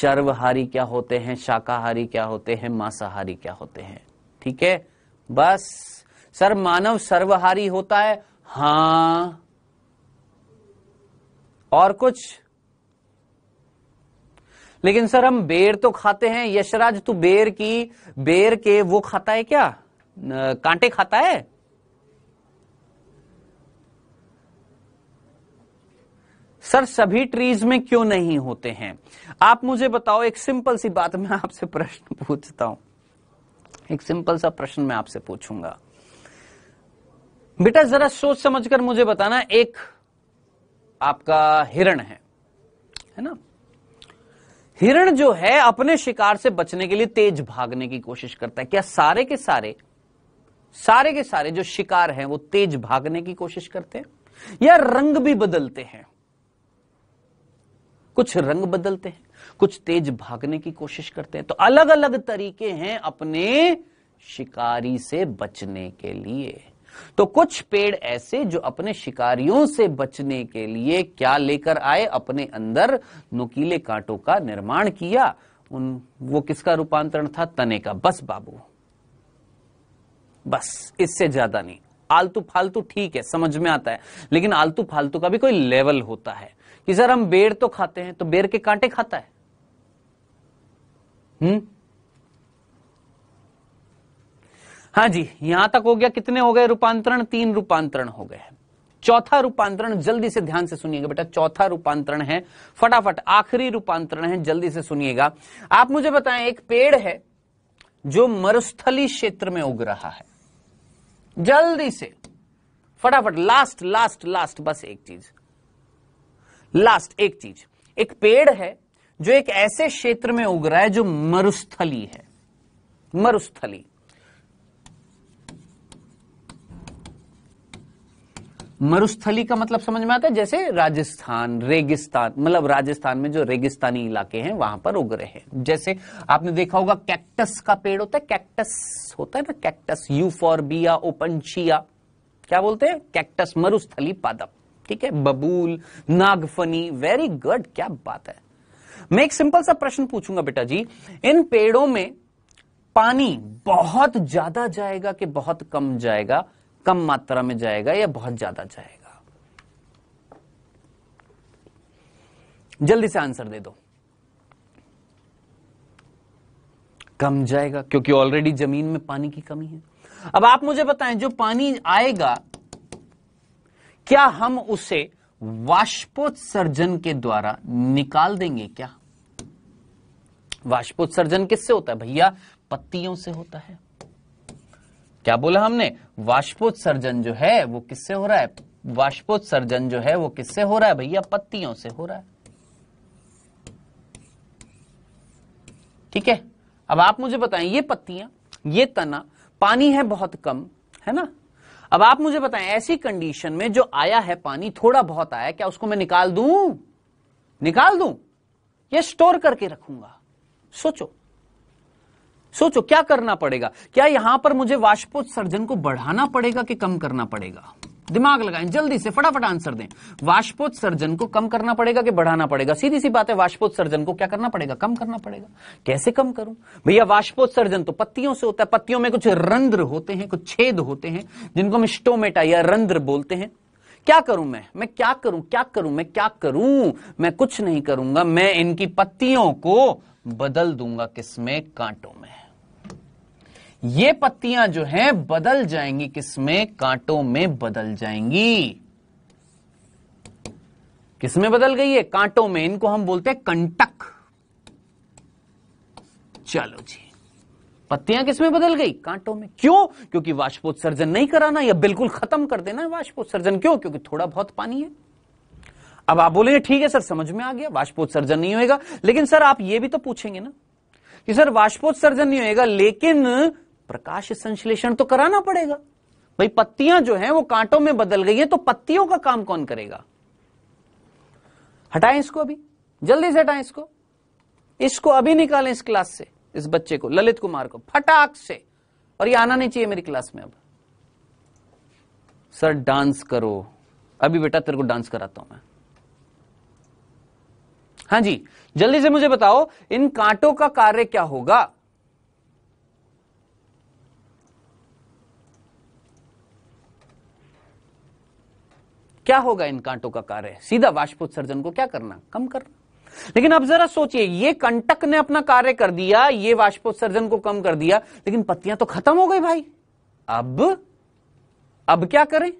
सर्वहारी क्या होते हैं शाकाहारी क्या होते हैं मांसाहारी क्या होते हैं ठीक है बस सर मानव सर्वहारी होता है हां और कुछ लेकिन सर हम बेर तो खाते हैं यशराज तू बेर की बेर के वो खाता है क्या कांटे खाता है सर सभी ट्रीज में क्यों नहीं होते हैं आप मुझे बताओ एक सिंपल सी बात मैं आपसे प्रश्न पूछता हूं एक सिंपल सा प्रश्न मैं आपसे पूछूंगा बेटा जरा सोच समझकर मुझे बताना एक आपका हिरण है है ना हिरण जो है अपने शिकार से बचने के लिए तेज भागने की कोशिश करता है क्या सारे के सारे सारे के सारे जो शिकार हैं वो तेज भागने की कोशिश करते हैं या रंग भी बदलते हैं कुछ रंग बदलते हैं कुछ तेज भागने की कोशिश करते हैं तो अलग अलग तरीके हैं अपने शिकारी से बचने के लिए तो कुछ पेड़ ऐसे जो अपने शिकारियों से बचने के लिए क्या लेकर आए अपने अंदर नुकीले कांटों का निर्माण किया उन वो किसका रूपांतरण था तने का बस बाबू बस इससे ज्यादा नहीं आलतू फालतू ठीक है समझ में आता है लेकिन आलतू फालतू का भी कोई लेवल होता है कि सर हम बेर तो खाते हैं तो बेर के कांटे खाता है हुँ? हम्म? हाँ जी यहां तक हो गया कितने हो गए रूपांतरण तीन रूपांतरण हो गए चौथा रूपांतरण जल्दी से ध्यान से सुनिएगा बेटा चौथा रूपांतरण है फटाफट आखिरी रूपांतरण है जल्दी से सुनिएगा आप मुझे बताएं एक पेड़ है जो मरुस्थली क्षेत्र में उग रहा है जल्दी से फटाफट लास्ट लास्ट लास्ट बस एक चीज लास्ट एक चीज एक पेड़ है जो एक ऐसे क्षेत्र में उग रहा है जो मरुस्थली है मरुस्थली मरुस्थली का मतलब समझ में आता है जैसे राजस्थान रेगिस्तान मतलब राजस्थान में जो रेगिस्तानी इलाके हैं वहां पर उग रहे हैं जैसे आपने देखा होगा कैक्टस का पेड़ होता है कैक्टस होता है ना कैक्टस यूफोरबिया ओपनशिया क्या बोलते हैं कैक्टस मरुस्थली पादप ठीक है बबूल नागफनी वेरी गुड क्या बात है मैं एक सिंपल सा प्रश्न पूछूंगा बेटा जी इन पेड़ों में पानी बहुत ज्यादा जाएगा कि बहुत कम जाएगा कम मात्रा में जाएगा या बहुत ज्यादा जाएगा जल्दी से आंसर दे दो कम जाएगा क्योंकि ऑलरेडी जमीन में पानी की कमी है अब आप मुझे बताएं जो पानी आएगा क्या हम उसे वाष्पोत्सर्जन के द्वारा निकाल देंगे क्या वाष्पोत्सर्जन किससे होता है भैया पत्तियों से होता है क्या बोला हमने वाष्पोत्सर्जन जो है वो किससे हो रहा है वाष्पोत्सर्जन जो है वो किससे हो रहा है भैया पत्तियों से हो रहा है ठीक है अब आप मुझे बताएं ये पत्तियां ये तना पानी है बहुत कम है ना अब आप मुझे बताएं ऐसी कंडीशन में जो आया है पानी थोड़ा बहुत आया क्या उसको मैं निकाल दू निकाल दू या स्टोर करके रखूंगा सोचो सोचो क्या करना पड़ेगा क्या यहां पर मुझे वाष्पोत्सर्जन को बढ़ाना पड़ेगा कि कम करना पड़ेगा दिमाग लगाएं जल्दी से फटाफट आंसर दें वाष्पोत्सर्जन को कम करना पड़ेगा कि बढ़ाना पड़ेगा सीधी सी बात है वाष्पोत्सर्जन को क्या करना पड़ेगा कम करना पड़ेगा कैसे कम करूं भैया वाष्पोत्सर्जन तो पत्तियों से होता है पत्तियों में कुछ रंध्र होते हैं कुछ छेद होते हैं जिनको हम स्टोमेटा या रंध्र बोलते हैं क्या करूं मैं मैं क्या करूं क्या करूं मैं क्या करूं मैं कुछ नहीं करूंगा मैं इनकी पत्तियों को बदल दूंगा किसमें कांटों में ये पत्तियां जो हैं बदल जाएंगी किसमें कांटों में बदल जाएंगी किसमें बदल गई है कांटों में इनको हम बोलते हैं कंटक चलो जी पत्तियां किसमें बदल गई कांटों में क्यों क्योंकि वाष्पोत्सर्जन नहीं कराना या बिल्कुल खत्म कर देना है वाष्पोत्सर्जन क्यों क्योंकि थोड़ा बहुत पानी है अब आप बोलेंगे ठीक है सर समझ में आ गया वाष्पोत्सर्जन नहीं होएगा लेकिन सर आप यह भी तो पूछेंगे ना कि सर वाष्पोत्सर्जन नहीं होएगा लेकिन प्रकाश संश्लेषण तो कराना पड़ेगा भाई पत्तियां जो हैं वो कांटों में बदल गई है तो पत्तियों का काम कौन करेगा हटाएं इसको अभी जल्दी से हटाएं इसको इसको अभी निकालें इस क्लास से इस बच्चे को ललित कुमार को फटाक से और ये आना नहीं चाहिए मेरी क्लास में अब सर डांस करो अभी बेटा तेरे को डांस कराता हूं मैं हाँ जी जल्दी से मुझे बताओ इन कांटों का कार्य क्या होगा क्या होगा इन कांटों का कार्य सीधा वाष्पोत्सर्जन को क्या करना कम करना लेकिन आप जरा सोचिए ये कंटक ने अपना कार्य कर दिया ये वाष्पोत्सर्जन को कम कर दिया लेकिन पत्तियां तो खत्म हो गई भाई अब अब क्या करें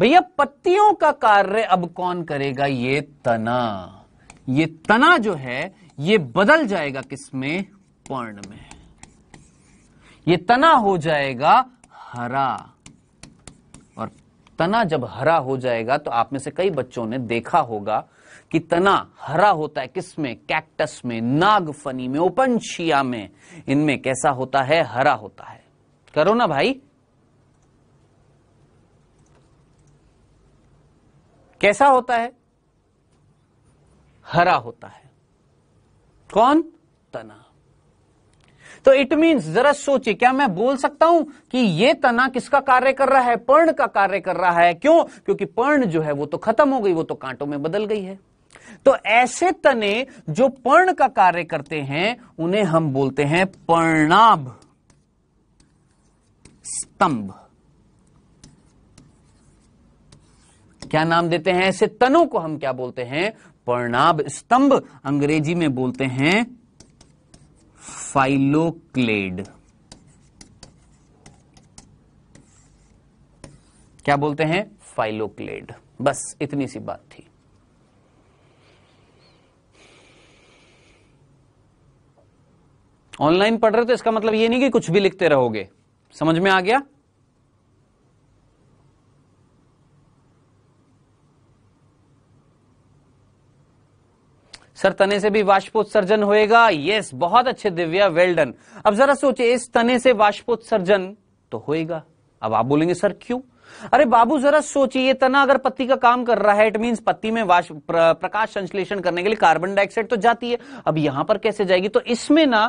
भैया पत्तियों का कार्य अब कौन करेगा ये तना ये तना जो है ये बदल जाएगा किसमें पर्ण में ये तना हो जाएगा हरा तना जब हरा हो जाएगा तो आप में से कई बच्चों ने देखा होगा कि तना हरा होता है किसमें कैक्टस में नागफनी में ओपनशिया में इनमें कैसा होता है हरा होता है करो ना भाई कैसा होता है हरा होता है कौन तना तो इट मीन्स जरा सोचिए क्या मैं बोल सकता हूं कि ये तना किसका कार्य कर रहा है पर्ण का कार्य कर रहा है क्यों क्योंकि पर्ण जो है वो तो खत्म हो गई वो तो कांटों में बदल गई है तो ऐसे तने जो पर्ण का कार्य करते हैं उन्हें हम बोलते हैं पर्णाभ स्तंभ क्या नाम देते हैं ऐसे तनों को हम क्या बोलते हैं पर्णाभ स्तंभ अंग्रेजी में बोलते हैं फाइलोक्लेड क्या बोलते हैं फाइलोक्लेड बस इतनी सी बात थी ऑनलाइन पढ़ रहे तो इसका मतलब ये नहीं कि कुछ भी लिखते रहोगे समझ में आ गया सर तने से भी वाष्पोत्सर्जन होएगा यस बहुत अच्छे दिव्या वेल डन अब जरा सोचिए इस तने से वाष्पोत्सर्जन तो होएगा अब आप बोलेंगे सर क्यों अरे बाबू जरा सोचिए ये तना अगर पत्ती का काम कर रहा है इट मीन पत्ती में वाष्प प्र, प्रकाश संश्लेषण करने के लिए कार्बन डाइऑक्साइड तो जाती है अब यहां पर कैसे जाएगी तो इसमें ना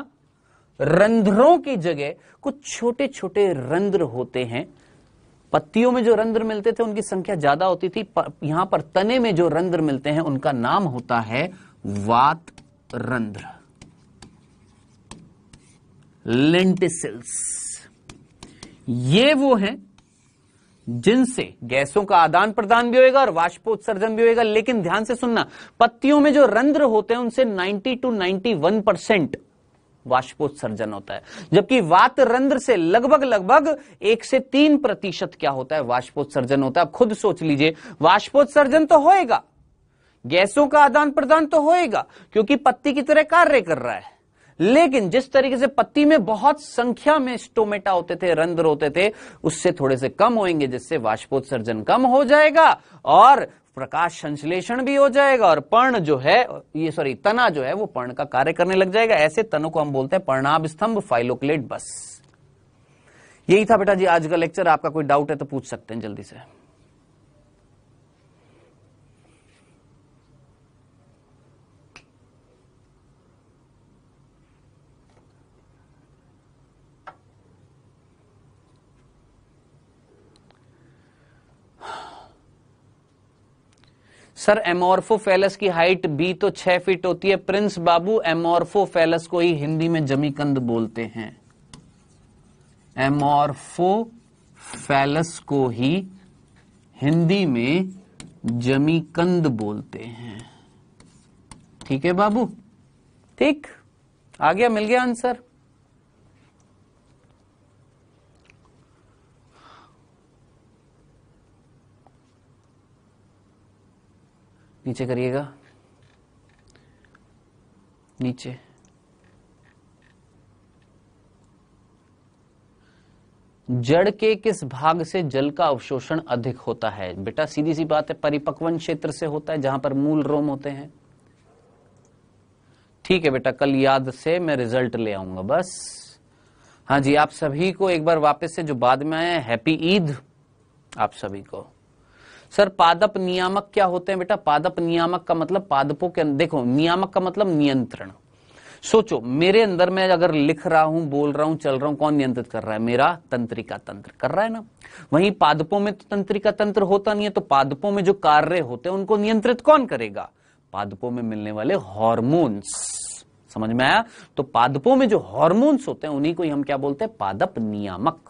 रंध्रों की जगह कुछ छोटे छोटे रंध्र होते हैं पत्तियों में जो रंध्र मिलते थे उनकी संख्या ज्यादा होती थी यहां पर तने में जो रंध्र मिलते हैं उनका नाम होता है वात रंध्र लेंटिसल्स ये वो हैं जिनसे गैसों का आदान प्रदान भी होएगा और वाष्पोत्सर्जन भी होएगा लेकिन ध्यान से सुनना पत्तियों में जो रंध्र होते हैं उनसे 90 टू 91 परसेंट वाष्पोत्सर्जन होता है जबकि वात रंध्र से लगभग लगभग एक से तीन प्रतिशत क्या होता है वाष्पोत्सर्जन होता है आप खुद सोच लीजिए वाष्पोत्सर्जन तो होएगा गैसों का आदान प्रदान तो होएगा क्योंकि पत्ती की तरह कार्य कर रहा है लेकिन जिस तरीके से पत्ती में बहुत संख्या में स्टोमेटा होते थे रंध्र होते थे उससे थोड़े से कम होएंगे जिससे वाष्पोत्सर्जन कम हो जाएगा और प्रकाश संश्लेषण भी हो जाएगा और पर्ण जो है ये सॉरी तना जो है वो पर्ण का कार्य करने लग जाएगा ऐसे तनों को हम बोलते हैं पर्णाभ स्तंभ फाइलोक्लेट बस यही था बेटा जी आज का लेक्चर आपका कोई डाउट है तो पूछ सकते हैं जल्दी से सर एमोर्फोफेलस की हाइट बी तो छह फीट होती है प्रिंस बाबू एमोर्फोफेलस को ही हिंदी में जमीकंद बोलते हैं एमोर्फोफेलस को ही हिंदी में जमीकंद बोलते हैं ठीक है बाबू ठीक आ गया मिल गया आंसर नीचे करिएगा नीचे जड़ के किस भाग से जल का अवशोषण अधिक होता है बेटा सीधी सी बात है परिपक्वन क्षेत्र से होता है जहां पर मूल रोम होते हैं ठीक है बेटा कल याद से मैं रिजल्ट ले आऊंगा बस हाँ जी आप सभी को एक बार वापस से जो बाद में आया हैप्पी ईद आप सभी को सर पादप नियामक क्या होते हैं बेटा पादप नियामक का मतलब पादपों के अं-, देखो नियामक का मतलब नियंत्रण सोचो मेरे अंदर में अगर लिख रहा हूं बोल रहा हूं चल रहा हूं कौन नियंत्रित कर रहा है मेरा तंत्रिका तंत्र कर रहा है ना वहीं पादपों में तो तंत्रिका तंत्र होता नहीं है तो पादपों में जो कार्य होते हैं उनको नियंत्रित कौन करेगा पादपों में मिलने वाले हॉर्मोन्स समझ में आया तो पादपों में जो हॉर्मोन्स होते हैं उन्हीं को ही हम क्या बोलते हैं पादप नियामक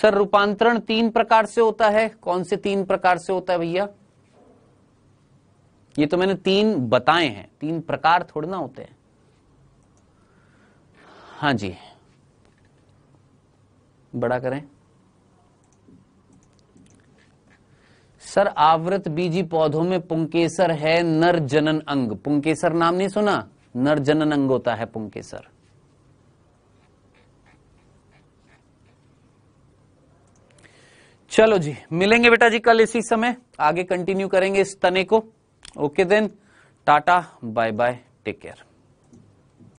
सर रूपांतरण तीन प्रकार से होता है कौन से तीन प्रकार से होता है भैया ये तो मैंने तीन बताए हैं तीन प्रकार थोड़े ना होते हैं हाँ जी बड़ा करें सर आवृत बीजी पौधों में पुंकेसर है नर जनन अंग पुंकेसर नाम नहीं सुना नर जनन अंग होता है पुंकेसर चलो जी मिलेंगे बेटा जी कल इसी समय आगे कंटिन्यू करेंगे इस तने को okay then tata bye bye take care